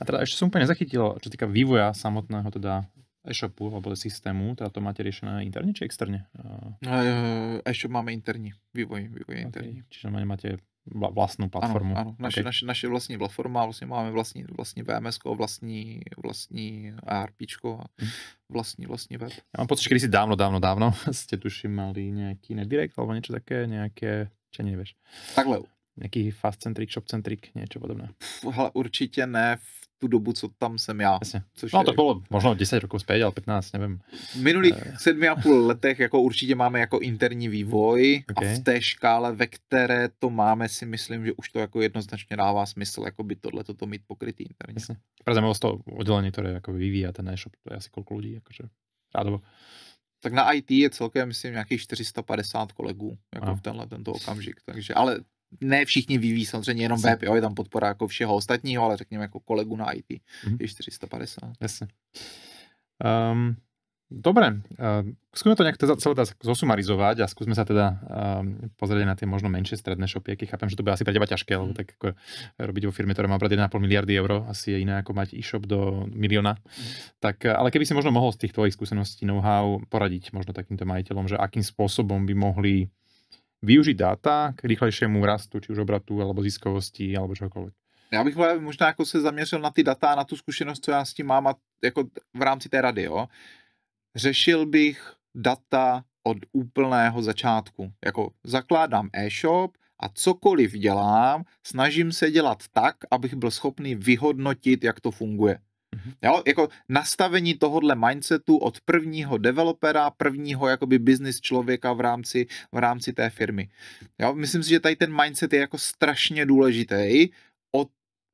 A teda ještě jsem úplně nezachytil, co týká vývoja samotného teda e-shopu nebo systému, teda to máte řešené interně, či externě? Eh, eh, e-shop máme interní, vývoj, vývoj okay. Čiže máte Vlastní platformu. Ano, ano. Naše, okay. naše, naše vlastní platforma, vlastně máme vlastní, vlastní VMS, vlastní, vlastní ARP a hm. vlastní, vlastní web. Já mám pocit, že si dávno, dávno, dávno jste tuším mali nějaký nedirekt nebo něco také, nějaké, či nevíš. Takhle. Nějaký fast centric, shop centric, něco podobné. Hele, určitě ne v tu dobu, co tam jsem já. Jasně. Což no je, to bylo možná 10 rokov zpět, ale 15, nevím. V minulých sedmi eh. a půl letech jako určitě máme jako interní vývoj okay. a v té škále, ve které to máme, si myslím, že už to jako jednoznačně dává smysl, jako by tohle toto mít pokrytý interně. Jasně. z toho oddělení, které jako vyvíjí a ten e-shop, to je asi kolik lidí, jakože rádovo. Tak na IT je celkem, myslím, nějakých 450 kolegů jako a. v tenhle tento okamžik. Takže, ale ne všichni vyvíjí samozřejmě jenom web, jo, je tam podpora jako všeho ostatního, ale řekněme jako kolegu na IT, mm-hmm. je 450. Jasně. Um, ehm, Dobre, ehm, uh, skúsme to nejak teda celé teda zosumarizovať a skúsme sa teda um, pozrieť na tie možno menšie stredné šopieky. Chápem, že to bude asi pre teba ťažké, lebo mhm. tak ako robiť vo firme, ktorá má obrad 1,5 miliardy eur, asi je iné ako mať e-shop do milióna. Mhm. Tak, eh, ale keby si možno mohol z tých tvojich skúseností know-how poradiť možno takýmto majiteľom, že akým spôsobom by mohli využít dáta k rychlejšímu rastu, či už obratu, alebo ziskovosti, alebo čokoliv. Já bych možná jako se zaměřil na ty data, na tu zkušenost, co já s tím mám a jako v rámci té rady, jo. Řešil bych data od úplného začátku. Jako zakládám e-shop a cokoliv dělám, snažím se dělat tak, abych byl schopný vyhodnotit, jak to funguje. Mhm. Jo, jako nastavení tohohle mindsetu od prvního developera, prvního jakoby business člověka v rámci, v rámci té firmy. Jo, myslím si, že tady ten mindset je jako strašně důležitý od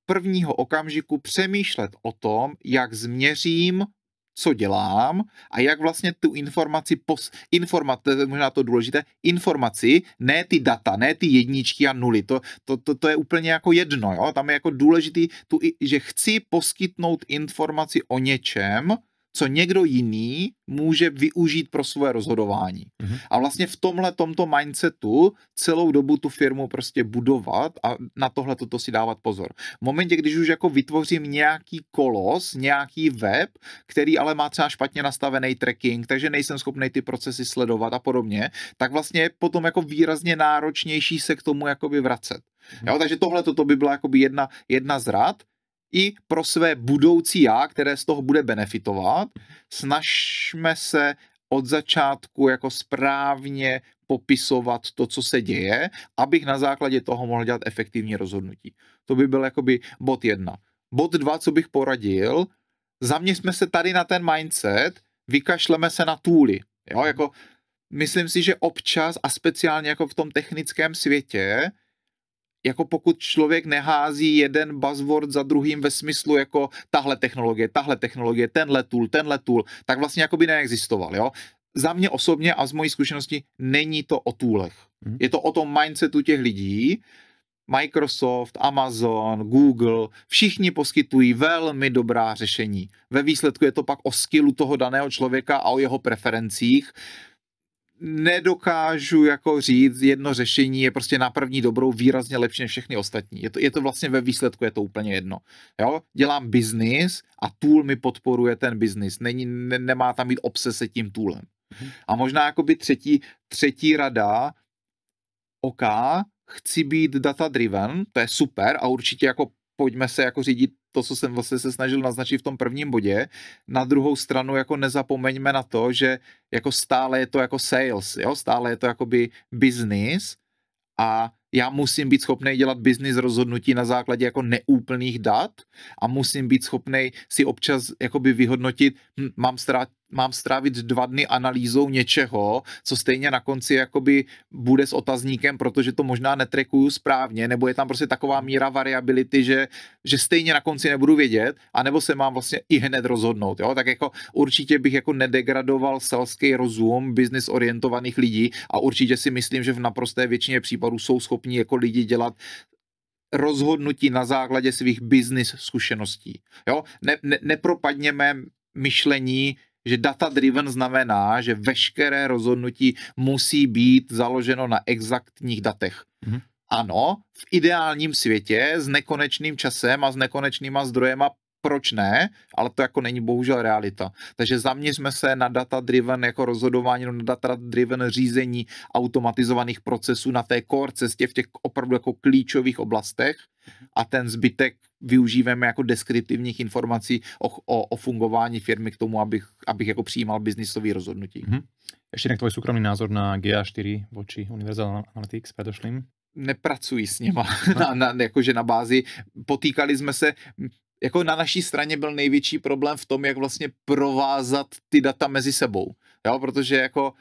prvního okamžiku přemýšlet o tom, jak změřím co dělám a jak vlastně tu informaci, pos, informa to je možná to důležité, informaci, ne ty data, ne ty jedničky a nuly, to, to, to, to je úplně jako jedno, jo? tam je jako důležitý, tu, že chci poskytnout informaci o něčem, co někdo jiný může využít pro svoje rozhodování. Mm-hmm. A vlastně v tomhle tomto mindsetu celou dobu tu firmu prostě budovat a na tohle toto si dávat pozor. V momentě, když už jako vytvořím nějaký kolos, nějaký web, který ale má třeba špatně nastavený tracking, takže nejsem schopný ty procesy sledovat a podobně, tak vlastně potom jako výrazně náročnější se k tomu jakoby vracet. Mm-hmm. Jo, takže tohle toto by byla jakoby jedna, jedna z rad, i pro své budoucí já, které z toho bude benefitovat, snažme se od začátku jako správně popisovat to, co se děje, abych na základě toho mohl dělat efektivní rozhodnutí. To by byl jakoby bod jedna. Bod dva, co bych poradil, zaměřme se tady na ten mindset, vykašleme se na tůly. Jo, mhm. jako myslím si, že občas a speciálně jako v tom technickém světě jako pokud člověk nehází jeden buzzword za druhým ve smyslu jako tahle technologie, tahle technologie, tenhle tool, tenhle tool, tak vlastně jako by neexistoval, jo. Za mě osobně a z mojí zkušenosti není to o toolech. Mhm. Je to o tom mindsetu těch lidí, Microsoft, Amazon, Google, všichni poskytují velmi dobrá řešení. Ve výsledku je to pak o skillu toho daného člověka a o jeho preferencích nedokážu jako říct, jedno řešení je prostě na první dobrou výrazně lepší než všechny ostatní. Je to, je to vlastně ve výsledku, je to úplně jedno. Jo? Dělám biznis a tool mi podporuje ten biznis. Není, ne, nemá tam být obsese tím toolem. Mhm. A možná jakoby třetí, třetí rada, OK, chci být data driven, to je super a určitě jako pojďme se jako řídit to, co jsem vlastně se snažil naznačit v tom prvním bodě. Na druhou stranu jako nezapomeňme na to, že jako stále je to jako sales, jo? stále je to jakoby business a já musím být schopný dělat business rozhodnutí na základě jako neúplných dat a musím být schopný si občas jakoby vyhodnotit, hm, mám ztrátit mám strávit dva dny analýzou něčeho, co stejně na konci jakoby bude s otazníkem, protože to možná netrekuju správně, nebo je tam prostě taková míra variability, že, že stejně na konci nebudu vědět, anebo se mám vlastně i hned rozhodnout. Jo? Tak jako určitě bych jako nedegradoval selský rozum business orientovaných lidí a určitě si myslím, že v naprosté většině případů jsou schopni jako lidi dělat rozhodnutí na základě svých business zkušeností. Jo? Ne, ne, nepropadněme myšlení že data-driven znamená, že veškeré rozhodnutí musí být založeno na exaktních datech. Mm-hmm. Ano, v ideálním světě s nekonečným časem a s nekonečnýma zdrojema proč ne, ale to jako není bohužel realita. Takže zaměřme se na data-driven jako rozhodování, na data-driven řízení automatizovaných procesů na té core cestě v těch opravdu jako klíčových oblastech mhm. a ten zbytek využíváme jako deskriptivních informací o, o, o fungování firmy k tomu, abych, abych jako přijímal biznisové rozhodnutí. Mm-hmm. Ještě nějak tvoj soukromý názor na GA4 voči Universal Analytics předošlým? Nepracuji s nima, na, na, jakože na bázi. Potýkali jsme se, jako na naší straně byl největší problém v tom, jak vlastně provázat ty data mezi sebou. Jo, protože jako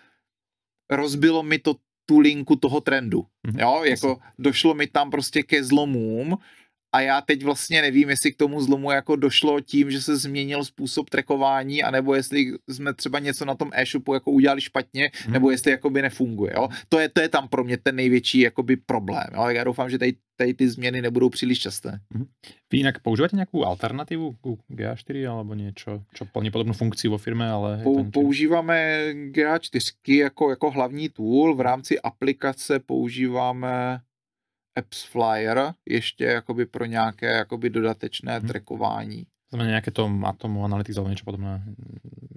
rozbilo mi to tu linku toho trendu. Mm-hmm. Jo, jako došlo mi tam prostě ke zlomům, a já teď vlastně nevím, jestli k tomu zlomu jako došlo tím, že se změnil způsob trekování, anebo jestli jsme třeba něco na tom e-shopu jako udělali špatně, hmm. nebo jestli jakoby nefunguje. Jo? To, je, to je tam pro mě ten největší jakoby problém. Jo? Já doufám, že tady, tady ty změny nebudou příliš časté. Hmm. Vy jinak používáte nějakou alternativu k GA4 nebo něco, co plně podobnou funkci vo firmě, ale... Pou, používáme GA4 jako, jako hlavní tool, v rámci aplikace používáme Apps Flyer ještě jakoby pro nějaké jakoby dodatečné hmm. trackování. Znamená nějaké to Atomu Analytics alebo něco podobné?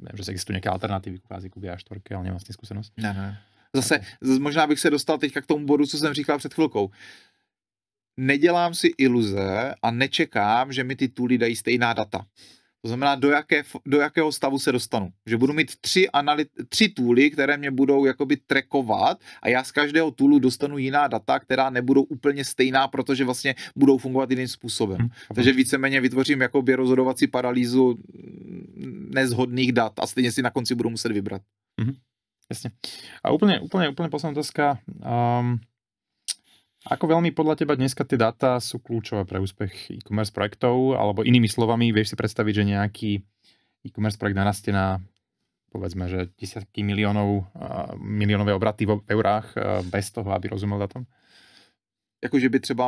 nevím, že se existují nějaké alternativy k jazyku a 4 ale nemám s tím zkušenost. Ne, ne. Zase, jako- zase možná bych se dostal teďka k tomu bodu, co jsem říkal před chvilkou. Nedělám si iluze a nečekám, že mi ty tooly dají stejná data. To znamená, do, jaké, do jakého stavu se dostanu. Že budu mít tři, analit, tři tooly, které mě budou jakoby trackovat a já z každého toolu dostanu jiná data, která nebudou úplně stejná, protože vlastně budou fungovat jiným způsobem. Hmm. Takže víceméně vytvořím jakoby rozhodovací paralýzu nezhodných dat a stejně si na konci budu muset vybrat. Hmm. Jasně. A úplně, úplně, úplně poslední otázka. Um, Ako veľmi podľa teba dneska tie dáta sú kľúčové pre úspech e-commerce projektov? Alebo inými slovami, vieš si predstaviť, že nejaký e-commerce projekt narastie na povedzme, že desiatky miliónov, miliónové obraty v eurách bez toho, aby rozumel datom? jako že by třeba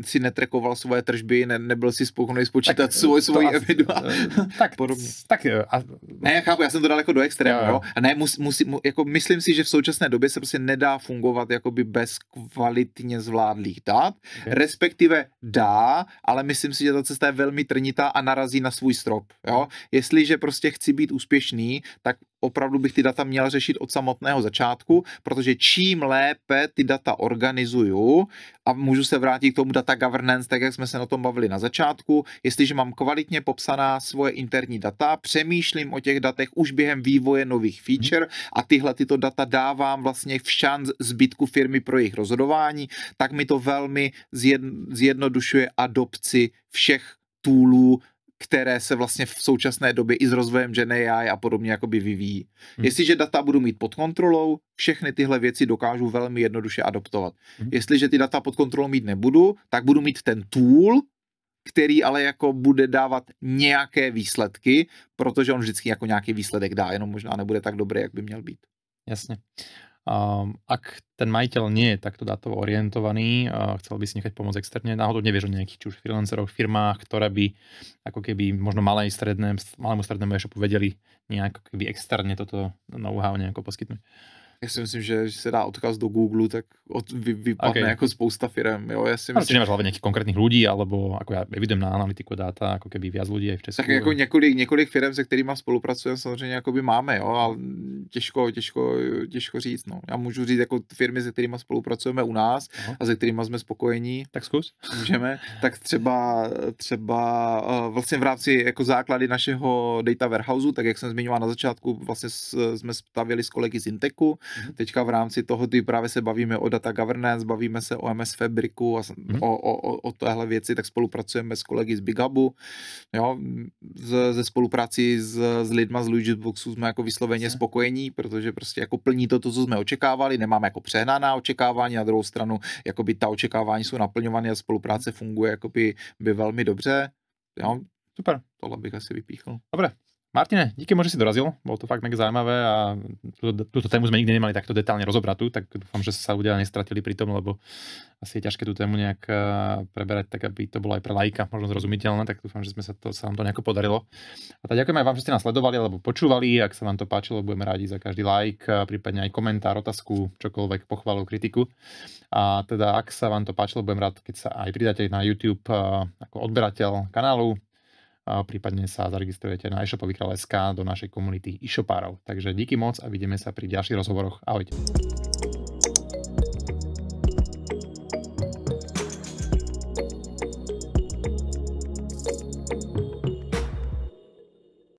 si netrekoval svoje tržby, ne, nebyl si spokojený spočítat tak, svoj, eh, svoji evidu a eh, tak, podobně. Tak, a... Ne, já chápu, já jsem to dal jako do extrému, jo, jo. A ne, mus, mus, mu, jako myslím si, že v současné době se prostě nedá fungovat jakoby bez kvalitně zvládlých dat, okay. respektive dá, ale myslím si, že ta cesta je velmi trnitá a narazí na svůj strop, jo. Jestliže prostě chci být úspěšný, tak opravdu bych ty data měl řešit od samotného začátku, protože čím lépe ty data organizuju, a můžu se vrátit k tomu data governance, tak jak jsme se na tom bavili na začátku, jestliže mám kvalitně popsaná svoje interní data, přemýšlím o těch datech už během vývoje nových feature a tyhle tyto data dávám vlastně v šanc zbytku firmy pro jejich rozhodování, tak mi to velmi zjednodušuje adopci všech toolů které se vlastně v současné době i s rozvojem Gen AI a podobně jakoby vyvíjí. Hmm. Jestliže data budu mít pod kontrolou, všechny tyhle věci dokážu velmi jednoduše adoptovat. Hmm. Jestliže ty data pod kontrolou mít nebudu, tak budu mít ten tool, který ale jako bude dávat nějaké výsledky, protože on vždycky jako nějaký výsledek dá, jenom možná nebude tak dobrý, jak by měl být. Jasně. Um, ak ten majiteľ nie je takto datovo orientovaný, uh, chcel by si nechať pomôcť externe, náhodou nevieš o nejakých či už freelanceroch, firmách, ktoré by ako keby možno malé, stredné, malému strednému e-shopu vedeli nejako keby externe toto know-how nejako poskytnúť já si myslím, že, že se dá odkaz do Google, tak od, vy, vypadne okay. jako spousta firm. Jo? Já si myslím, že nemáš hlavně nějakých konkrétních lidí, alebo jako já vidím na analytiku data, jako keby víc lidí v Česku. Tak jako několik, několik firm, se kterými spolupracujeme, samozřejmě jako by máme, jo? ale těžko, těžko, těžko říct. No. Já můžu říct jako firmy, se kterými spolupracujeme u nás uh-huh. a se kterými jsme spokojení. Tak zkus. Můžeme. Tak třeba, třeba eh, vlastně v rámci jako základy našeho data warehouse, tak jak jsem zmiňoval na začátku, vlastně jsme stavěli s kolegy z Inteku, Mhm. Teďka v rámci toho, kdy právě se bavíme o data governance, bavíme se o MS Fabriku a mm-hmm. o, o, o téhle věci, tak spolupracujeme s kolegy z Big Hubu, jo, ze, ze spolupráci s, s lidma z Luigi Boxu jsme jako vysloveně Jasně. spokojení, protože prostě jako plní to, to, co jsme očekávali, nemáme jako přehnaná očekávání, na druhou stranu, jako by ta očekávání jsou naplňovány a spolupráce mhm. funguje jako by velmi dobře. Jo, Super. Tohle bych asi vypíchl. Dobré, Martine, díky moc, že si dorazil, bylo to fakt mega zajímavé a tuto, tuto tému jsme nikdy nemali takto detailně rozobratu, tak doufám, že se ľudia nestratili pri tom, lebo asi je ťažké tu tému nějak eh, preberať tak, aby to bylo i pro lajka možno zrozumitelné, tak doufám, že jsme se to, se vám to nějak podarilo. A tak děkujeme vám, že jste nás sledovali alebo počúvali, jak se vám to páčilo, budeme rádi za každý like, eh, případně i komentár, otázku, čokoliv, pochvalu, kritiku. A teda, ak sa vám to páčilo, budem rád, keď sa aj pridáte na YouTube eh, ako odberateľ kanálu, a prípadne sa zaregistrujete na e do našej komunity e-shopárov. Takže díky moc a vidíme sa pri ďalších rozhovoroch. Ahojte.